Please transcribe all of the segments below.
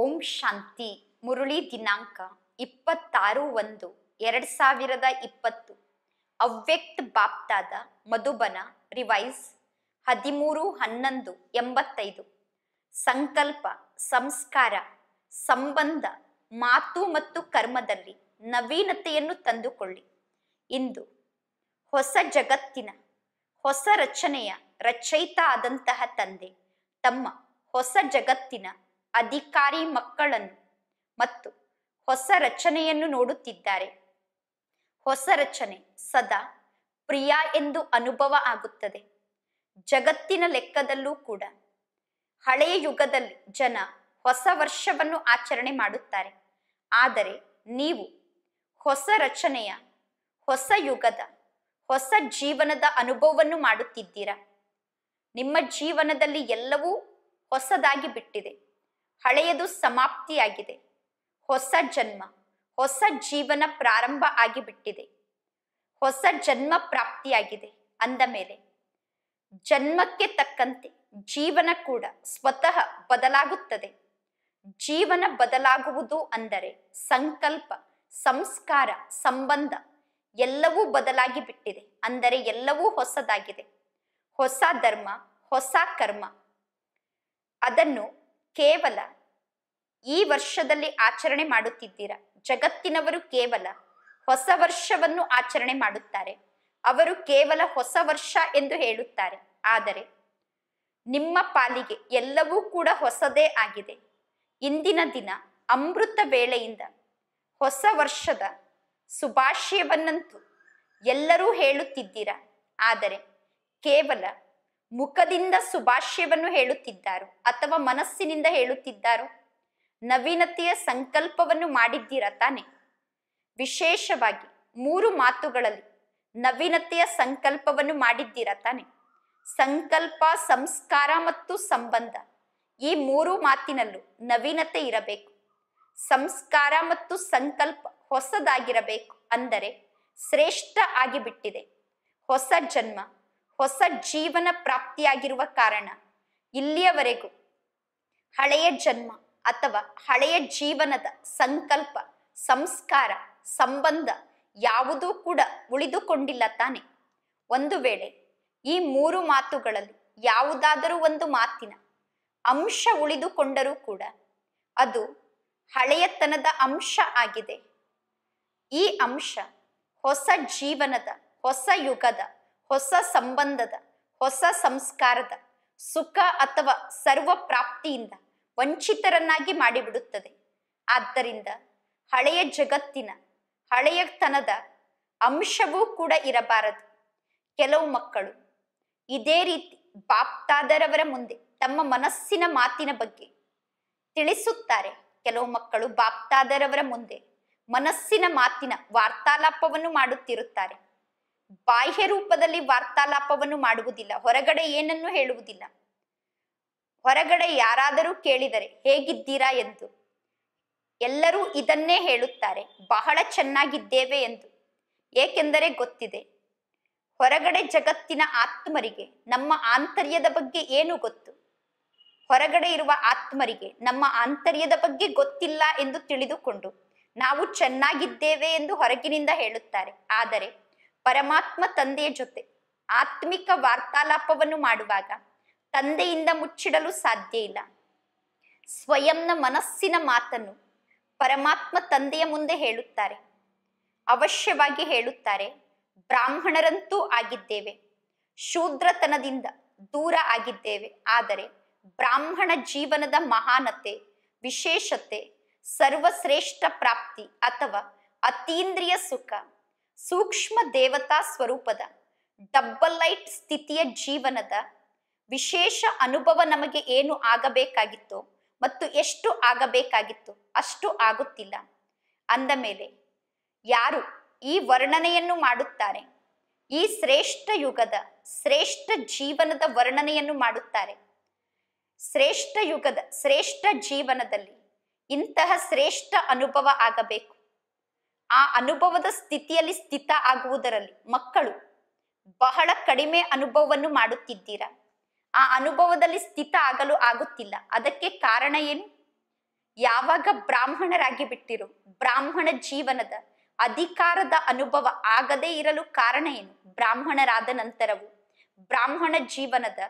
ಓಂ ಶಾಂತಿ ಮುರುಳಿ ದಿನಾಂಕ ಇಪ್ಪತ್ತಾರು ಒಂದು ಎರಡು ಸಾವಿರದ ಇಪ್ಪತ್ತು ಅವ್ಯಕ್ತ ಬಾಪ್ತಾದ ಮಧುಬನ ರಿವೈಸ್ ಹದಿಮೂರು ಹನ್ನೊಂದು ಎಂಬತ್ತೈದು ಸಂಕಲ್ಪ ಸಂಸ್ಕಾರ ಸಂಬಂಧ ಮಾತು ಮತ್ತು ಕರ್ಮದಲ್ಲಿ ನವೀನತೆಯನ್ನು ತಂದುಕೊಳ್ಳಿ ಇಂದು ಹೊಸ ಜಗತ್ತಿನ ಹೊಸ ರಚನೆಯ ರಚಯಿತ ಆದಂತಹ ತಂದೆ ತಮ್ಮ ಹೊಸ ಜಗತ್ತಿನ ಅಧಿಕಾರಿ ಮಕ್ಕಳನ್ನು ಮತ್ತು ಹೊಸ ರಚನೆಯನ್ನು ನೋಡುತ್ತಿದ್ದಾರೆ ಹೊಸ ರಚನೆ ಸದಾ ಪ್ರಿಯ ಎಂದು ಅನುಭವ ಆಗುತ್ತದೆ ಜಗತ್ತಿನ ಲೆಕ್ಕದಲ್ಲೂ ಕೂಡ ಹಳೆಯ ಯುಗದಲ್ಲಿ ಜನ ಹೊಸ ವರ್ಷವನ್ನು ಆಚರಣೆ ಮಾಡುತ್ತಾರೆ ಆದರೆ ನೀವು ಹೊಸ ರಚನೆಯ ಹೊಸ ಯುಗದ ಹೊಸ ಜೀವನದ ಅನುಭವವನ್ನು ಮಾಡುತ್ತಿದ್ದೀರಾ ನಿಮ್ಮ ಜೀವನದಲ್ಲಿ ಎಲ್ಲವೂ ಹೊಸದಾಗಿ ಬಿಟ್ಟಿದೆ ಹಳೆಯದು ಸಮಾಪ್ತಿಯಾಗಿದೆ ಹೊಸ ಜನ್ಮ ಹೊಸ ಜೀವನ ಪ್ರಾರಂಭ ಆಗಿಬಿಟ್ಟಿದೆ ಹೊಸ ಜನ್ಮ ಪ್ರಾಪ್ತಿಯಾಗಿದೆ ಅಂದ ಮೇಲೆ ಜನ್ಮಕ್ಕೆ ತಕ್ಕಂತೆ ಜೀವನ ಕೂಡ ಸ್ವತಃ ಬದಲಾಗುತ್ತದೆ ಜೀವನ ಬದಲಾಗುವುದು ಅಂದರೆ ಸಂಕಲ್ಪ ಸಂಸ್ಕಾರ ಸಂಬಂಧ ಎಲ್ಲವೂ ಬದಲಾಗಿ ಬಿಟ್ಟಿದೆ ಅಂದರೆ ಎಲ್ಲವೂ ಹೊಸದಾಗಿದೆ ಹೊಸ ಧರ್ಮ ಹೊಸ ಕರ್ಮ ಅದನ್ನು ಕೇವಲ ಈ ವರ್ಷದಲ್ಲಿ ಆಚರಣೆ ಮಾಡುತ್ತಿದ್ದೀರಾ ಜಗತ್ತಿನವರು ಕೇವಲ ಹೊಸ ವರ್ಷವನ್ನು ಆಚರಣೆ ಮಾಡುತ್ತಾರೆ ಅವರು ಕೇವಲ ಹೊಸ ವರ್ಷ ಎಂದು ಹೇಳುತ್ತಾರೆ ಆದರೆ ನಿಮ್ಮ ಪಾಲಿಗೆ ಎಲ್ಲವೂ ಕೂಡ ಹೊಸದೇ ಆಗಿದೆ ಇಂದಿನ ದಿನ ಅಮೃತ ವೇಳೆಯಿಂದ ಹೊಸ ವರ್ಷದ ಸುಭಾಷ್ಯವನ್ನಂತೂ ಎಲ್ಲರೂ ಹೇಳುತ್ತಿದ್ದೀರಾ ಆದರೆ ಕೇವಲ ಮುಖದಿಂದ ಸುಭಾಷ್ಯವನ್ನು ಹೇಳುತ್ತಿದ್ದಾರೋ ಅಥವಾ ಮನಸ್ಸಿನಿಂದ ಹೇಳುತ್ತಿದ್ದಾರೋ ನವೀನತೆಯ ಸಂಕಲ್ಪವನ್ನು ಮಾಡಿದ್ದೀರ ತಾನೆ ವಿಶೇಷವಾಗಿ ಮೂರು ಮಾತುಗಳಲ್ಲಿ ನವೀನತೆಯ ಸಂಕಲ್ಪವನ್ನು ಮಾಡಿದ್ದೀರ ತಾನೆ ಸಂಕಲ್ಪ ಸಂಸ್ಕಾರ ಮತ್ತು ಸಂಬಂಧ ಈ ಮೂರು ಮಾತಿನಲ್ಲೂ ನವೀನತೆ ಇರಬೇಕು ಸಂಸ್ಕಾರ ಮತ್ತು ಸಂಕಲ್ಪ ಹೊಸದಾಗಿರಬೇಕು ಅಂದರೆ ಶ್ರೇಷ್ಠ ಆಗಿಬಿಟ್ಟಿದೆ ಹೊಸ ಜನ್ಮ ಹೊಸ ಜೀವನ ಪ್ರಾಪ್ತಿಯಾಗಿರುವ ಕಾರಣ ಇಲ್ಲಿಯವರೆಗೂ ಹಳೆಯ ಜನ್ಮ ಅಥವಾ ಹಳೆಯ ಜೀವನದ ಸಂಕಲ್ಪ ಸಂಸ್ಕಾರ ಸಂಬಂಧ ಯಾವುದೂ ಕೂಡ ಉಳಿದುಕೊಂಡಿಲ್ಲ ತಾನೆ ಒಂದು ವೇಳೆ ಈ ಮೂರು ಮಾತುಗಳಲ್ಲಿ ಯಾವುದಾದರೂ ಒಂದು ಮಾತಿನ ಅಂಶ ಉಳಿದುಕೊಂಡರೂ ಕೂಡ ಅದು ಹಳೆಯತನದ ಅಂಶ ಆಗಿದೆ ಈ ಅಂಶ ಹೊಸ ಜೀವನದ ಹೊಸ ಯುಗದ ಹೊಸ ಸಂಬಂಧದ ಹೊಸ ಸಂಸ್ಕಾರದ ಸುಖ ಅಥವಾ ಸರ್ವ ಪ್ರಾಪ್ತಿಯಿಂದ ವಂಚಿತರನ್ನಾಗಿ ಮಾಡಿಬಿಡುತ್ತದೆ ಆದ್ದರಿಂದ ಹಳೆಯ ಜಗತ್ತಿನ ಹಳೆಯತನದ ಅಂಶವೂ ಕೂಡ ಇರಬಾರದು ಕೆಲವು ಮಕ್ಕಳು ಇದೇ ರೀತಿ ಬಾಪ್ತಾದರವರ ಮುಂದೆ ತಮ್ಮ ಮನಸ್ಸಿನ ಮಾತಿನ ಬಗ್ಗೆ ತಿಳಿಸುತ್ತಾರೆ ಕೆಲವು ಮಕ್ಕಳು ಬಾಪ್ತಾದರವರ ಮುಂದೆ ಮನಸ್ಸಿನ ಮಾತಿನ ವಾರ್ತಾಲಾಪವನ್ನು ಮಾಡುತ್ತಿರುತ್ತಾರೆ ಬಾಹ್ಯ ರೂಪದಲ್ಲಿ ವಾರ್ತಾಲಾಪವನ್ನು ಮಾಡುವುದಿಲ್ಲ ಹೊರಗಡೆ ಏನನ್ನು ಹೇಳುವುದಿಲ್ಲ ಹೊರಗಡೆ ಯಾರಾದರೂ ಕೇಳಿದರೆ ಹೇಗಿದ್ದೀರಾ ಎಂದು ಎಲ್ಲರೂ ಇದನ್ನೇ ಹೇಳುತ್ತಾರೆ ಬಹಳ ಚೆನ್ನಾಗಿದ್ದೇವೆ ಎಂದು ಏಕೆಂದರೆ ಗೊತ್ತಿದೆ ಹೊರಗಡೆ ಜಗತ್ತಿನ ಆತ್ಮರಿಗೆ ನಮ್ಮ ಆಂತರ್ಯದ ಬಗ್ಗೆ ಏನು ಗೊತ್ತು ಹೊರಗಡೆ ಇರುವ ಆತ್ಮರಿಗೆ ನಮ್ಮ ಆಂತರ್ಯದ ಬಗ್ಗೆ ಗೊತ್ತಿಲ್ಲ ಎಂದು ತಿಳಿದುಕೊಂಡು ನಾವು ಚೆನ್ನಾಗಿದ್ದೇವೆ ಎಂದು ಹೊರಗಿನಿಂದ ಹೇಳುತ್ತಾರೆ ಆದರೆ ಪರಮಾತ್ಮ ತಂದೆಯ ಜೊತೆ ಆತ್ಮಿಕ ವಾರ್ತಾಲಾಪವನ್ನು ಮಾಡುವಾಗ ತಂದೆಯಿಂದ ಮುಚ್ಚಿಡಲು ಸಾಧ್ಯ ಇಲ್ಲ ಸ್ವಯಂನ ಮನಸ್ಸಿನ ಮಾತನ್ನು ಪರಮಾತ್ಮ ತಂದೆಯ ಮುಂದೆ ಹೇಳುತ್ತಾರೆ ಅವಶ್ಯವಾಗಿ ಹೇಳುತ್ತಾರೆ ಬ್ರಾಹ್ಮಣರಂತೂ ಆಗಿದ್ದೇವೆ ಶೂದ್ರತನದಿಂದ ದೂರ ಆಗಿದ್ದೇವೆ ಆದರೆ ಬ್ರಾಹ್ಮಣ ಜೀವನದ ಮಹಾನತೆ ವಿಶೇಷತೆ ಸರ್ವಶ್ರೇಷ್ಠ ಪ್ರಾಪ್ತಿ ಅಥವಾ ಅತೀಂದ್ರಿಯ ಸುಖ ಸೂಕ್ಷ್ಮ ದೇವತಾ ಸ್ವರೂಪದ ಡಬ್ಬಲ್ ಲೈಟ್ ಸ್ಥಿತಿಯ ಜೀವನದ ವಿಶೇಷ ಅನುಭವ ನಮಗೆ ಏನು ಆಗಬೇಕಾಗಿತ್ತು ಮತ್ತು ಎಷ್ಟು ಆಗಬೇಕಾಗಿತ್ತು ಅಷ್ಟು ಆಗುತ್ತಿಲ್ಲ ಅಂದ ಮೇಲೆ ಯಾರು ಈ ವರ್ಣನೆಯನ್ನು ಮಾಡುತ್ತಾರೆ ಈ ಶ್ರೇಷ್ಠ ಯುಗದ ಶ್ರೇಷ್ಠ ಜೀವನದ ವರ್ಣನೆಯನ್ನು ಮಾಡುತ್ತಾರೆ ಶ್ರೇಷ್ಠ ಯುಗದ ಶ್ರೇಷ್ಠ ಜೀವನದಲ್ಲಿ ಇಂತಹ ಶ್ರೇಷ್ಠ ಅನುಭವ ಆಗಬೇಕು ಆ ಅನುಭವದ ಸ್ಥಿತಿಯಲ್ಲಿ ಸ್ಥಿತ ಆಗುವುದರಲ್ಲಿ ಮಕ್ಕಳು ಬಹಳ ಕಡಿಮೆ ಅನುಭವವನ್ನು ಮಾಡುತ್ತಿದ್ದೀರಾ ಆ ಅನುಭವದಲ್ಲಿ ಸ್ಥಿತ ಆಗಲು ಆಗುತ್ತಿಲ್ಲ ಅದಕ್ಕೆ ಕಾರಣ ಏನು ಯಾವಾಗ ಬ್ರಾಹ್ಮಣರಾಗಿ ಬಿಟ್ಟಿರು ಬ್ರಾಹ್ಮಣ ಜೀವನದ ಅಧಿಕಾರದ ಅನುಭವ ಆಗದೇ ಇರಲು ಕಾರಣ ಏನು ಬ್ರಾಹ್ಮಣರಾದ ನಂತರವು ಬ್ರಾಹ್ಮಣ ಜೀವನದ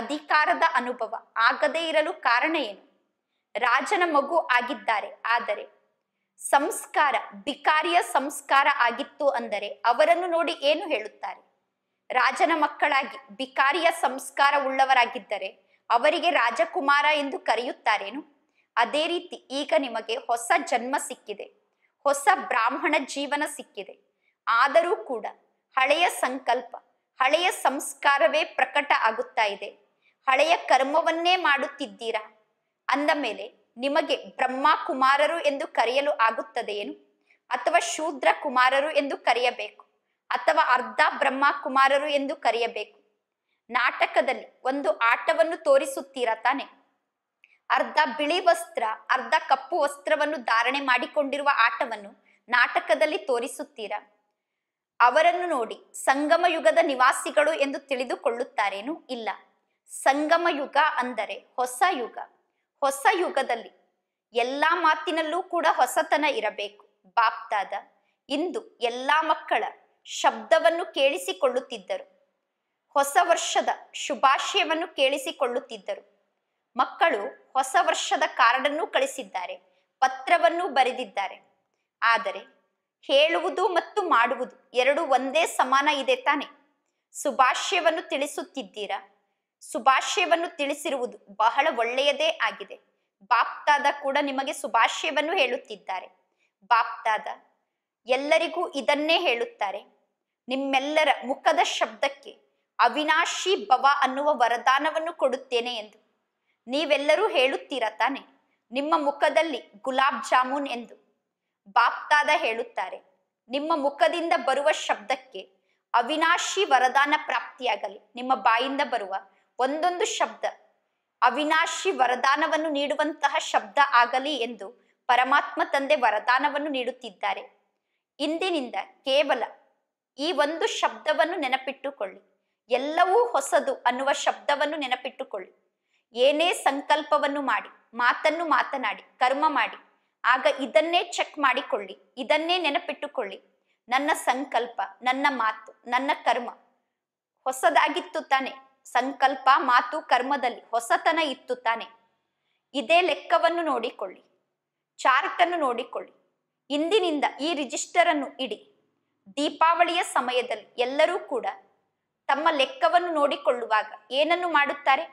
ಅಧಿಕಾರದ ಅನುಭವ ಆಗದೇ ಇರಲು ಕಾರಣ ಏನು ರಾಜನ ಮಗು ಆಗಿದ್ದಾರೆ ಆದರೆ ಸಂಸ್ಕಾರ ಬಿಕಾರಿಯ ಸಂಸ್ಕಾರ ಆಗಿತ್ತು ಅಂದರೆ ಅವರನ್ನು ನೋಡಿ ಏನು ಹೇಳುತ್ತಾರೆ ರಾಜನ ಮಕ್ಕಳಾಗಿ ಬಿಕಾರಿಯ ಸಂಸ್ಕಾರ ಉಳ್ಳವರಾಗಿದ್ದರೆ ಅವರಿಗೆ ರಾಜಕುಮಾರ ಎಂದು ಕರೆಯುತ್ತಾರೇನು ಅದೇ ರೀತಿ ಈಗ ನಿಮಗೆ ಹೊಸ ಜನ್ಮ ಸಿಕ್ಕಿದೆ ಹೊಸ ಬ್ರಾಹ್ಮಣ ಜೀವನ ಸಿಕ್ಕಿದೆ ಆದರೂ ಕೂಡ ಹಳೆಯ ಸಂಕಲ್ಪ ಹಳೆಯ ಸಂಸ್ಕಾರವೇ ಪ್ರಕಟ ಆಗುತ್ತಾ ಇದೆ ಹಳೆಯ ಕರ್ಮವನ್ನೇ ಮಾಡುತ್ತಿದ್ದೀರಾ ಅಂದ ಮೇಲೆ ನಿಮಗೆ ಬ್ರಹ್ಮ ಕುಮಾರರು ಎಂದು ಕರೆಯಲು ಆಗುತ್ತದೆಯೇನು ಅಥವಾ ಶೂದ್ರ ಕುಮಾರರು ಎಂದು ಕರೆಯಬೇಕು ಅಥವಾ ಅರ್ಧ ಬ್ರಹ್ಮ ಕುಮಾರರು ಎಂದು ಕರೆಯಬೇಕು ನಾಟಕದಲ್ಲಿ ಒಂದು ಆಟವನ್ನು ತೋರಿಸುತ್ತೀರಾ ತಾನೆ ಅರ್ಧ ಬಿಳಿ ವಸ್ತ್ರ ಅರ್ಧ ಕಪ್ಪು ವಸ್ತ್ರವನ್ನು ಧಾರಣೆ ಮಾಡಿಕೊಂಡಿರುವ ಆಟವನ್ನು ನಾಟಕದಲ್ಲಿ ತೋರಿಸುತ್ತೀರಾ ಅವರನ್ನು ನೋಡಿ ಸಂಗಮ ಯುಗದ ನಿವಾಸಿಗಳು ಎಂದು ತಿಳಿದುಕೊಳ್ಳುತ್ತಾರೇನು ಇಲ್ಲ ಸಂಗಮ ಯುಗ ಅಂದರೆ ಹೊಸ ಯುಗ ಹೊಸ ಯುಗದಲ್ಲಿ ಎಲ್ಲ ಮಾತಿನಲ್ಲೂ ಕೂಡ ಹೊಸತನ ಇರಬೇಕು ಬಾಪ್ತಾದ ಇಂದು ಎಲ್ಲಾ ಮಕ್ಕಳ ಶಬ್ದವನ್ನು ಕೇಳಿಸಿಕೊಳ್ಳುತ್ತಿದ್ದರು ಹೊಸ ವರ್ಷದ ಶುಭಾಶಯವನ್ನು ಕೇಳಿಸಿಕೊಳ್ಳುತ್ತಿದ್ದರು ಮಕ್ಕಳು ಹೊಸ ವರ್ಷದ ಕಾರ್ಡನ್ನು ಕಳಿಸಿದ್ದಾರೆ ಪತ್ರವನ್ನು ಬರೆದಿದ್ದಾರೆ ಆದರೆ ಹೇಳುವುದು ಮತ್ತು ಮಾಡುವುದು ಎರಡು ಒಂದೇ ಸಮಾನ ಇದೆ ತಾನೆ ಶುಭಾಶಯವನ್ನು ತಿಳಿಸುತ್ತಿದ್ದೀರಾ ಸುಭಾಷ್ಯವನ್ನು ತಿಳಿಸಿರುವುದು ಬಹಳ ಒಳ್ಳೆಯದೇ ಆಗಿದೆ ಬಾಪ್ತಾದ ಕೂಡ ನಿಮಗೆ ಸುಭಾಷ್ಯವನ್ನು ಹೇಳುತ್ತಿದ್ದಾರೆ ಬಾಪ್ತಾದ ಎಲ್ಲರಿಗೂ ಇದನ್ನೇ ಹೇಳುತ್ತಾರೆ ನಿಮ್ಮೆಲ್ಲರ ಮುಖದ ಶಬ್ದಕ್ಕೆ ಅವಿನಾಶಿ ಭವ ಅನ್ನುವ ವರದಾನವನ್ನು ಕೊಡುತ್ತೇನೆ ಎಂದು ನೀವೆಲ್ಲರೂ ಹೇಳುತ್ತೀರ ತಾನೆ ನಿಮ್ಮ ಮುಖದಲ್ಲಿ ಗುಲಾಬ್ ಜಾಮೂನ್ ಎಂದು ಬಾಪ್ತಾದ ಹೇಳುತ್ತಾರೆ ನಿಮ್ಮ ಮುಖದಿಂದ ಬರುವ ಶಬ್ದಕ್ಕೆ ಅವಿನಾಶಿ ವರದಾನ ಪ್ರಾಪ್ತಿಯಾಗಲಿ ನಿಮ್ಮ ಬಾಯಿಂದ ಬರುವ ಒಂದೊಂದು ಶಬ್ದ ಅವಿನಾಶಿ ವರದಾನವನ್ನು ನೀಡುವಂತಹ ಶಬ್ದ ಆಗಲಿ ಎಂದು ಪರಮಾತ್ಮ ತಂದೆ ವರದಾನವನ್ನು ನೀಡುತ್ತಿದ್ದಾರೆ ಇಂದಿನಿಂದ ಕೇವಲ ಈ ಒಂದು ಶಬ್ದವನ್ನು ನೆನಪಿಟ್ಟುಕೊಳ್ಳಿ ಎಲ್ಲವೂ ಹೊಸದು ಅನ್ನುವ ಶಬ್ದವನ್ನು ನೆನಪಿಟ್ಟುಕೊಳ್ಳಿ ಏನೇ ಸಂಕಲ್ಪವನ್ನು ಮಾಡಿ ಮಾತನ್ನು ಮಾತನಾಡಿ ಕರ್ಮ ಮಾಡಿ ಆಗ ಇದನ್ನೇ ಚೆಕ್ ಮಾಡಿಕೊಳ್ಳಿ ಇದನ್ನೇ ನೆನಪಿಟ್ಟುಕೊಳ್ಳಿ ನನ್ನ ಸಂಕಲ್ಪ ನನ್ನ ಮಾತು ನನ್ನ ಕರ್ಮ ಹೊಸದಾಗಿತ್ತು ತಾನೆ ಸಂಕಲ್ಪ ಮಾತು ಕರ್ಮದಲ್ಲಿ ಹೊಸತನ ಇತ್ತು ತಾನೆ ಇದೇ ಲೆಕ್ಕವನ್ನು ನೋಡಿಕೊಳ್ಳಿ ಚಾರ್ಟ್ ಅನ್ನು ನೋಡಿಕೊಳ್ಳಿ ಇಂದಿನಿಂದ ಈ ರಿಜಿಸ್ಟರ್ ಅನ್ನು ಇಡಿ ದೀಪಾವಳಿಯ ಸಮಯದಲ್ಲಿ ಎಲ್ಲರೂ ಕೂಡ ತಮ್ಮ ಲೆಕ್ಕವನ್ನು ನೋಡಿಕೊಳ್ಳುವಾಗ ಏನನ್ನು ಮಾಡುತ್ತಾರೆ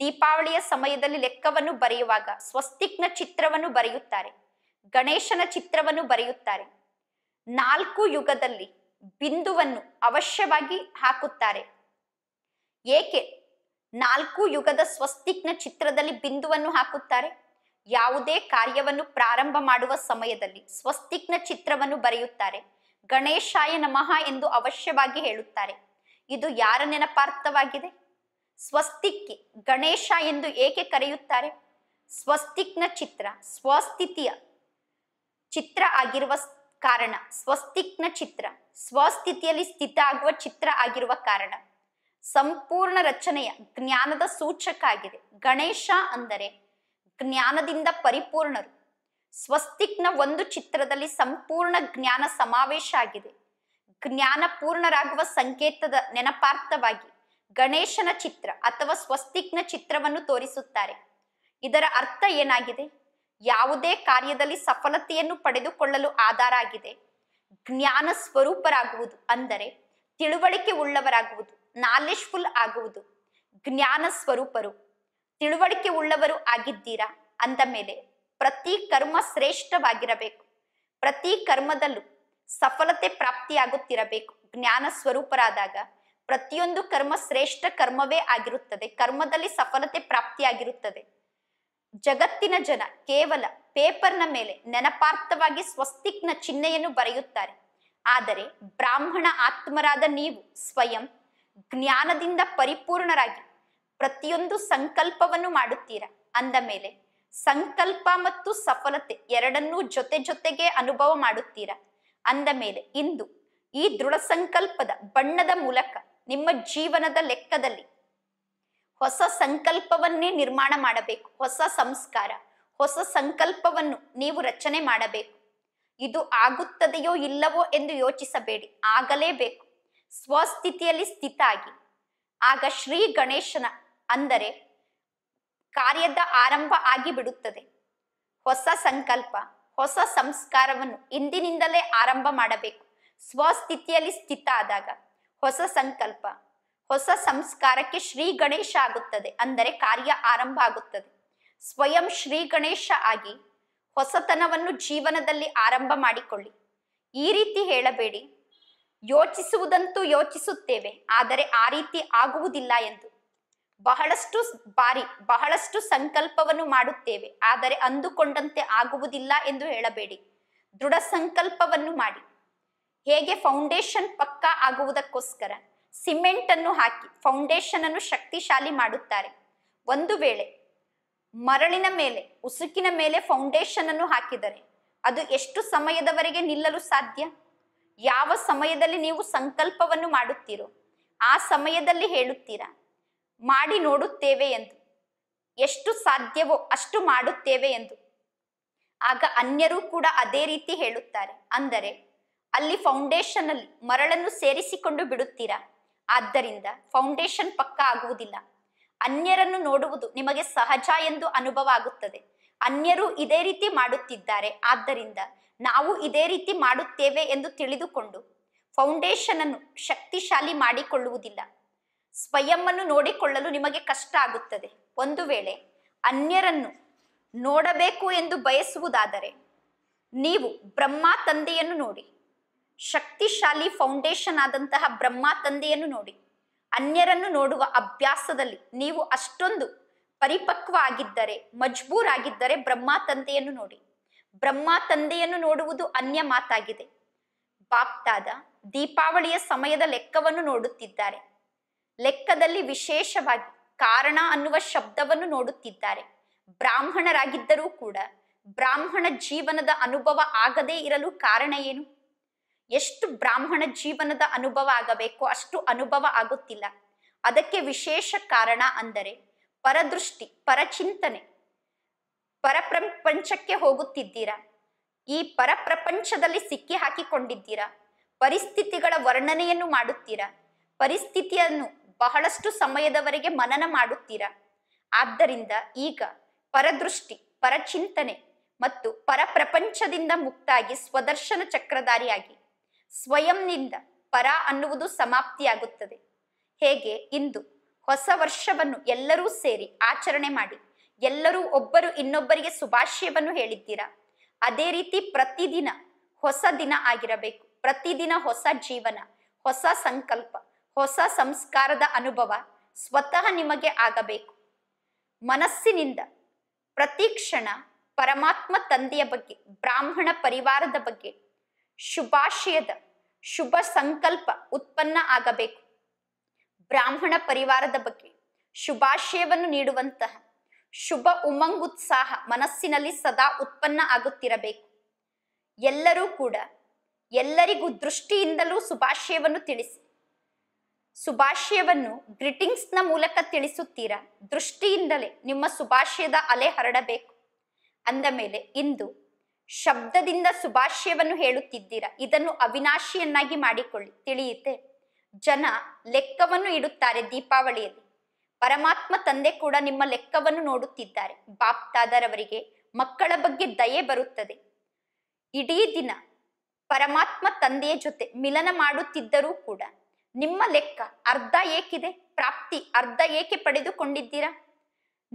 ದೀಪಾವಳಿಯ ಸಮಯದಲ್ಲಿ ಲೆಕ್ಕವನ್ನು ಬರೆಯುವಾಗ ಸ್ವಸ್ತಿಕ್ನ ಚಿತ್ರವನ್ನು ಬರೆಯುತ್ತಾರೆ ಗಣೇಶನ ಚಿತ್ರವನ್ನು ಬರೆಯುತ್ತಾರೆ ನಾಲ್ಕು ಯುಗದಲ್ಲಿ ಬಿಂದುವನ್ನು ಅವಶ್ಯವಾಗಿ ಹಾಕುತ್ತಾರೆ ಏಕೆ ನಾಲ್ಕು ಯುಗದ ಸ್ವಸ್ತಿಕ್ನ ಚಿತ್ರದಲ್ಲಿ ಬಿಂದುವನ್ನು ಹಾಕುತ್ತಾರೆ ಯಾವುದೇ ಕಾರ್ಯವನ್ನು ಪ್ರಾರಂಭ ಮಾಡುವ ಸಮಯದಲ್ಲಿ ಸ್ವಸ್ತಿಕ್ನ ಚಿತ್ರವನ್ನು ಬರೆಯುತ್ತಾರೆ ಗಣೇಶಾಯ ನಮಃ ಎಂದು ಅವಶ್ಯವಾಗಿ ಹೇಳುತ್ತಾರೆ ಇದು ಯಾರ ನೆನಪಾರ್ಥವಾಗಿದೆ ಸ್ವಸ್ತಿಕ್ಕೆ ಗಣೇಶ ಎಂದು ಏಕೆ ಕರೆಯುತ್ತಾರೆ ಸ್ವಸ್ತಿಕ್ನ ಚಿತ್ರ ಸ್ವಸ್ಥಿತಿಯ ಚಿತ್ರ ಆಗಿರುವ ಕಾರಣ ಸ್ವಸ್ತಿಕ್ನ ಚಿತ್ರ ಸ್ವಸ್ಥಿತಿಯಲ್ಲಿ ಸ್ಥಿತ ಆಗುವ ಚಿತ್ರ ಆಗಿರುವ ಕಾರಣ ಸಂಪೂರ್ಣ ರಚನೆಯ ಜ್ಞಾನದ ಸೂಚಕ ಆಗಿದೆ ಗಣೇಶ ಅಂದರೆ ಜ್ಞಾನದಿಂದ ಪರಿಪೂರ್ಣರು ಸ್ವಸ್ತಿಕ್ನ ಒಂದು ಚಿತ್ರದಲ್ಲಿ ಸಂಪೂರ್ಣ ಜ್ಞಾನ ಸಮಾವೇಶ ಆಗಿದೆ ಜ್ಞಾನ ಪೂರ್ಣರಾಗುವ ಸಂಕೇತದ ನೆನಪಾರ್ಥವಾಗಿ ಗಣೇಶನ ಚಿತ್ರ ಅಥವಾ ಸ್ವಸ್ತಿಕ್ನ ಚಿತ್ರವನ್ನು ತೋರಿಸುತ್ತಾರೆ ಇದರ ಅರ್ಥ ಏನಾಗಿದೆ ಯಾವುದೇ ಕಾರ್ಯದಲ್ಲಿ ಸಫಲತೆಯನ್ನು ಪಡೆದುಕೊಳ್ಳಲು ಆಧಾರ ಆಗಿದೆ ಜ್ಞಾನ ಸ್ವರೂಪರಾಗುವುದು ಅಂದರೆ ತಿಳುವಳಿಕೆ ಉಳ್ಳವರಾಗುವುದು ನಾಲೆಜ್ಫುಲ್ ಆಗುವುದು ಜ್ಞಾನ ಸ್ವರೂಪರು ತಿಳುವಳಿಕೆ ಉಳ್ಳವರು ಆಗಿದ್ದೀರಾ ಅಂದ ಮೇಲೆ ಪ್ರತಿ ಕರ್ಮ ಶ್ರೇಷ್ಠವಾಗಿರಬೇಕು ಪ್ರತಿ ಕರ್ಮದಲ್ಲೂ ಸಫಲತೆ ಪ್ರಾಪ್ತಿಯಾಗುತ್ತಿರಬೇಕು ಜ್ಞಾನ ಸ್ವರೂಪರಾದಾಗ ಪ್ರತಿಯೊಂದು ಕರ್ಮ ಶ್ರೇಷ್ಠ ಕರ್ಮವೇ ಆಗಿರುತ್ತದೆ ಕರ್ಮದಲ್ಲಿ ಸಫಲತೆ ಪ್ರಾಪ್ತಿಯಾಗಿರುತ್ತದೆ ಜಗತ್ತಿನ ಜನ ಕೇವಲ ಪೇಪರ್ನ ಮೇಲೆ ನೆನಪಾರ್ಥವಾಗಿ ಸ್ವಸ್ತಿಕ್ನ ಚಿಹ್ನೆಯನ್ನು ಬರೆಯುತ್ತಾರೆ ಆದರೆ ಬ್ರಾಹ್ಮಣ ಆತ್ಮರಾದ ನೀವು ಸ್ವಯಂ ಜ್ಞಾನದಿಂದ ಪರಿಪೂರ್ಣರಾಗಿ ಪ್ರತಿಯೊಂದು ಸಂಕಲ್ಪವನ್ನು ಮಾಡುತ್ತೀರ ಅಂದ ಮೇಲೆ ಸಂಕಲ್ಪ ಮತ್ತು ಸಫಲತೆ ಎರಡನ್ನೂ ಜೊತೆ ಜೊತೆಗೆ ಅನುಭವ ಮಾಡುತ್ತೀರ ಅಂದ ಮೇಲೆ ಇಂದು ಈ ದೃಢ ಸಂಕಲ್ಪದ ಬಣ್ಣದ ಮೂಲಕ ನಿಮ್ಮ ಜೀವನದ ಲೆಕ್ಕದಲ್ಲಿ ಹೊಸ ಸಂಕಲ್ಪವನ್ನೇ ನಿರ್ಮಾಣ ಮಾಡಬೇಕು ಹೊಸ ಸಂಸ್ಕಾರ ಹೊಸ ಸಂಕಲ್ಪವನ್ನು ನೀವು ರಚನೆ ಮಾಡಬೇಕು ಇದು ಆಗುತ್ತದೆಯೋ ಇಲ್ಲವೋ ಎಂದು ಯೋಚಿಸಬೇಡಿ ಆಗಲೇಬೇಕು ಸ್ವಸ್ಥಿತಿಯಲ್ಲಿ ಆಗಿ ಆಗ ಶ್ರೀ ಗಣೇಶನ ಅಂದರೆ ಕಾರ್ಯದ ಆರಂಭ ಆಗಿ ಬಿಡುತ್ತದೆ ಹೊಸ ಸಂಕಲ್ಪ ಹೊಸ ಸಂಸ್ಕಾರವನ್ನು ಇಂದಿನಿಂದಲೇ ಆರಂಭ ಮಾಡಬೇಕು ಸ್ವಸ್ಥಿತಿಯಲ್ಲಿ ಸ್ಥಿತ ಆದಾಗ ಹೊಸ ಸಂಕಲ್ಪ ಹೊಸ ಸಂಸ್ಕಾರಕ್ಕೆ ಶ್ರೀ ಗಣೇಶ ಆಗುತ್ತದೆ ಅಂದರೆ ಕಾರ್ಯ ಆರಂಭ ಆಗುತ್ತದೆ ಸ್ವಯಂ ಶ್ರೀ ಗಣೇಶ ಆಗಿ ಹೊಸತನವನ್ನು ಜೀವನದಲ್ಲಿ ಆರಂಭ ಮಾಡಿಕೊಳ್ಳಿ ಈ ರೀತಿ ಹೇಳಬೇಡಿ ಯೋಚಿಸುವುದಂತೂ ಯೋಚಿಸುತ್ತೇವೆ ಆದರೆ ಆ ರೀತಿ ಆಗುವುದಿಲ್ಲ ಎಂದು ಬಹಳಷ್ಟು ಬಾರಿ ಬಹಳಷ್ಟು ಸಂಕಲ್ಪವನ್ನು ಮಾಡುತ್ತೇವೆ ಆದರೆ ಅಂದುಕೊಂಡಂತೆ ಆಗುವುದಿಲ್ಲ ಎಂದು ಹೇಳಬೇಡಿ ದೃಢ ಸಂಕಲ್ಪವನ್ನು ಮಾಡಿ ಹೇಗೆ ಫೌಂಡೇಶನ್ ಪಕ್ಕಾ ಆಗುವುದಕ್ಕೋಸ್ಕರ ಸಿಮೆಂಟ್ ಅನ್ನು ಹಾಕಿ ಫೌಂಡೇಶನ್ ಅನ್ನು ಶಕ್ತಿಶಾಲಿ ಮಾಡುತ್ತಾರೆ ಒಂದು ವೇಳೆ ಮರಳಿನ ಮೇಲೆ ಉಸುಕಿನ ಮೇಲೆ ಫೌಂಡೇಶನ್ ಅನ್ನು ಹಾಕಿದರೆ ಅದು ಎಷ್ಟು ಸಮಯದವರೆಗೆ ನಿಲ್ಲಲು ಸಾಧ್ಯ ಯಾವ ಸಮಯದಲ್ಲಿ ನೀವು ಸಂಕಲ್ಪವನ್ನು ಮಾಡುತ್ತೀರೋ ಆ ಸಮಯದಲ್ಲಿ ಹೇಳುತ್ತೀರಾ ಮಾಡಿ ನೋಡುತ್ತೇವೆ ಎಂದು ಎಷ್ಟು ಸಾಧ್ಯವೋ ಅಷ್ಟು ಮಾಡುತ್ತೇವೆ ಎಂದು ಆಗ ಅನ್ಯರು ಕೂಡ ಅದೇ ರೀತಿ ಹೇಳುತ್ತಾರೆ ಅಂದರೆ ಅಲ್ಲಿ ಫೌಂಡೇಶನ್ ಅಲ್ಲಿ ಮರಳನ್ನು ಸೇರಿಸಿಕೊಂಡು ಬಿಡುತ್ತೀರಾ ಆದ್ದರಿಂದ ಫೌಂಡೇಶನ್ ಪಕ್ಕ ಆಗುವುದಿಲ್ಲ ಅನ್ಯರನ್ನು ನೋಡುವುದು ನಿಮಗೆ ಸಹಜ ಎಂದು ಅನುಭವ ಆಗುತ್ತದೆ ಅನ್ಯರು ಇದೇ ರೀತಿ ಮಾಡುತ್ತಿದ್ದಾರೆ ಆದ್ದರಿಂದ ನಾವು ಇದೇ ರೀತಿ ಮಾಡುತ್ತೇವೆ ಎಂದು ತಿಳಿದುಕೊಂಡು ಫೌಂಡೇಶನ್ ಅನ್ನು ಶಕ್ತಿಶಾಲಿ ಮಾಡಿಕೊಳ್ಳುವುದಿಲ್ಲ ಅನ್ನು ನೋಡಿಕೊಳ್ಳಲು ನಿಮಗೆ ಕಷ್ಟ ಆಗುತ್ತದೆ ಒಂದು ವೇಳೆ ಅನ್ಯರನ್ನು ನೋಡಬೇಕು ಎಂದು ಬಯಸುವುದಾದರೆ ನೀವು ಬ್ರಹ್ಮ ತಂದೆಯನ್ನು ನೋಡಿ ಶಕ್ತಿಶಾಲಿ ಫೌಂಡೇಶನ್ ಆದಂತಹ ಬ್ರಹ್ಮ ತಂದೆಯನ್ನು ನೋಡಿ ಅನ್ಯರನ್ನು ನೋಡುವ ಅಭ್ಯಾಸದಲ್ಲಿ ನೀವು ಅಷ್ಟೊಂದು ಪರಿಪಕ್ವ ಆಗಿದ್ದರೆ ಮಜ್ಬೂರ್ ಆಗಿದ್ದರೆ ಬ್ರಹ್ಮ ತಂದೆಯನ್ನು ನೋಡಿ ಬ್ರಹ್ಮ ತಂದೆಯನ್ನು ನೋಡುವುದು ಅನ್ಯ ಮಾತಾಗಿದೆ ಬಾಪ್ತಾದ ದೀಪಾವಳಿಯ ಸಮಯದ ಲೆಕ್ಕವನ್ನು ನೋಡುತ್ತಿದ್ದಾರೆ ಲೆಕ್ಕದಲ್ಲಿ ವಿಶೇಷವಾಗಿ ಕಾರಣ ಅನ್ನುವ ಶಬ್ದವನ್ನು ನೋಡುತ್ತಿದ್ದಾರೆ ಬ್ರಾಹ್ಮಣರಾಗಿದ್ದರೂ ಕೂಡ ಬ್ರಾಹ್ಮಣ ಜೀವನದ ಅನುಭವ ಆಗದೇ ಇರಲು ಕಾರಣ ಏನು ಎಷ್ಟು ಬ್ರಾಹ್ಮಣ ಜೀವನದ ಅನುಭವ ಆಗಬೇಕು ಅಷ್ಟು ಅನುಭವ ಆಗುತ್ತಿಲ್ಲ ಅದಕ್ಕೆ ವಿಶೇಷ ಕಾರಣ ಅಂದರೆ ಪರದೃಷ್ಟಿ ಪರಚಿಂತನೆ ಪರಪ್ರಪಂಚಕ್ಕೆ ಹೋಗುತ್ತಿದ್ದೀರಾ ಈ ಪರಪ್ರಪಂಚದಲ್ಲಿ ಸಿಕ್ಕಿ ಹಾಕಿಕೊಂಡಿದ್ದೀರಾ ಪರಿಸ್ಥಿತಿಗಳ ವರ್ಣನೆಯನ್ನು ಮಾಡುತ್ತೀರಾ ಪರಿಸ್ಥಿತಿಯನ್ನು ಬಹಳಷ್ಟು ಸಮಯದವರೆಗೆ ಮನನ ಮಾಡುತ್ತೀರಾ ಆದ್ದರಿಂದ ಈಗ ಪರದೃಷ್ಟಿ ಪರಚಿಂತನೆ ಮತ್ತು ಪರಪ್ರಪಂಚದಿಂದ ಮುಕ್ತಾಗಿ ಸ್ವದರ್ಶನ ಚಕ್ರಧಾರಿಯಾಗಿ ಸ್ವಯಂನಿಂದ ಪರ ಅನ್ನುವುದು ಸಮಾಪ್ತಿಯಾಗುತ್ತದೆ ಹೇಗೆ ಇಂದು ಹೊಸ ವರ್ಷವನ್ನು ಎಲ್ಲರೂ ಸೇರಿ ಆಚರಣೆ ಮಾಡಿ ಎಲ್ಲರೂ ಒಬ್ಬರು ಇನ್ನೊಬ್ಬರಿಗೆ ಶುಭಾಶಯವನ್ನು ಹೇಳಿದ್ದೀರಾ ಅದೇ ರೀತಿ ಪ್ರತಿದಿನ ಹೊಸ ದಿನ ಆಗಿರಬೇಕು ಪ್ರತಿದಿನ ಹೊಸ ಜೀವನ ಹೊಸ ಸಂಕಲ್ಪ ಹೊಸ ಸಂಸ್ಕಾರದ ಅನುಭವ ಸ್ವತಃ ನಿಮಗೆ ಆಗಬೇಕು ಮನಸ್ಸಿನಿಂದ ಪ್ರತಿ ಕ್ಷಣ ಪರಮಾತ್ಮ ತಂದೆಯ ಬಗ್ಗೆ ಬ್ರಾಹ್ಮಣ ಪರಿವಾರದ ಬಗ್ಗೆ ಶುಭಾಶಯದ ಶುಭ ಸಂಕಲ್ಪ ಉತ್ಪನ್ನ ಆಗಬೇಕು ಬ್ರಾಹ್ಮಣ ಪರಿವಾರದ ಬಗ್ಗೆ ಶುಭಾಶಯವನ್ನು ನೀಡುವಂತಹ ಶುಭ ಉಮಂಗುತ್ಸಾಹ ಮನಸ್ಸಿನಲ್ಲಿ ಸದಾ ಉತ್ಪನ್ನ ಆಗುತ್ತಿರಬೇಕು ಎಲ್ಲರೂ ಕೂಡ ಎಲ್ಲರಿಗೂ ದೃಷ್ಟಿಯಿಂದಲೂ ಶುಭಾಶಯವನ್ನು ತಿಳಿಸಿ ಶುಭಾಶಯವನ್ನು ಗ್ರೀಟಿಂಗ್ಸ್ನ ಮೂಲಕ ತಿಳಿಸುತ್ತೀರಾ ದೃಷ್ಟಿಯಿಂದಲೇ ನಿಮ್ಮ ಶುಭಾಶಯದ ಅಲೆ ಹರಡಬೇಕು ಅಂದ ಮೇಲೆ ಇಂದು ಶಬ್ದದಿಂದ ಶುಭಾಶಯವನ್ನು ಹೇಳುತ್ತಿದ್ದೀರಾ ಇದನ್ನು ಅವಿನಾಶಿಯನ್ನಾಗಿ ಮಾಡಿಕೊಳ್ಳಿ ತಿಳಿಯುತ್ತೆ ಜನ ಲೆಕ್ಕವನ್ನು ಇಡುತ್ತಾರೆ ದೀಪಾವಳಿಯಲ್ಲಿ ಪರಮಾತ್ಮ ತಂದೆ ಕೂಡ ನಿಮ್ಮ ಲೆಕ್ಕವನ್ನು ನೋಡುತ್ತಿದ್ದಾರೆ ಬಾಪ್ತಾದರವರಿಗೆ ಮಕ್ಕಳ ಬಗ್ಗೆ ದಯೆ ಬರುತ್ತದೆ ಇಡೀ ದಿನ ಪರಮಾತ್ಮ ತಂದೆಯ ಜೊತೆ ಮಿಲನ ಮಾಡುತ್ತಿದ್ದರೂ ಕೂಡ ನಿಮ್ಮ ಲೆಕ್ಕ ಅರ್ಧ ಏಕಿದೆ ಪ್ರಾಪ್ತಿ ಅರ್ಧ ಏಕೆ ಪಡೆದುಕೊಂಡಿದ್ದೀರಾ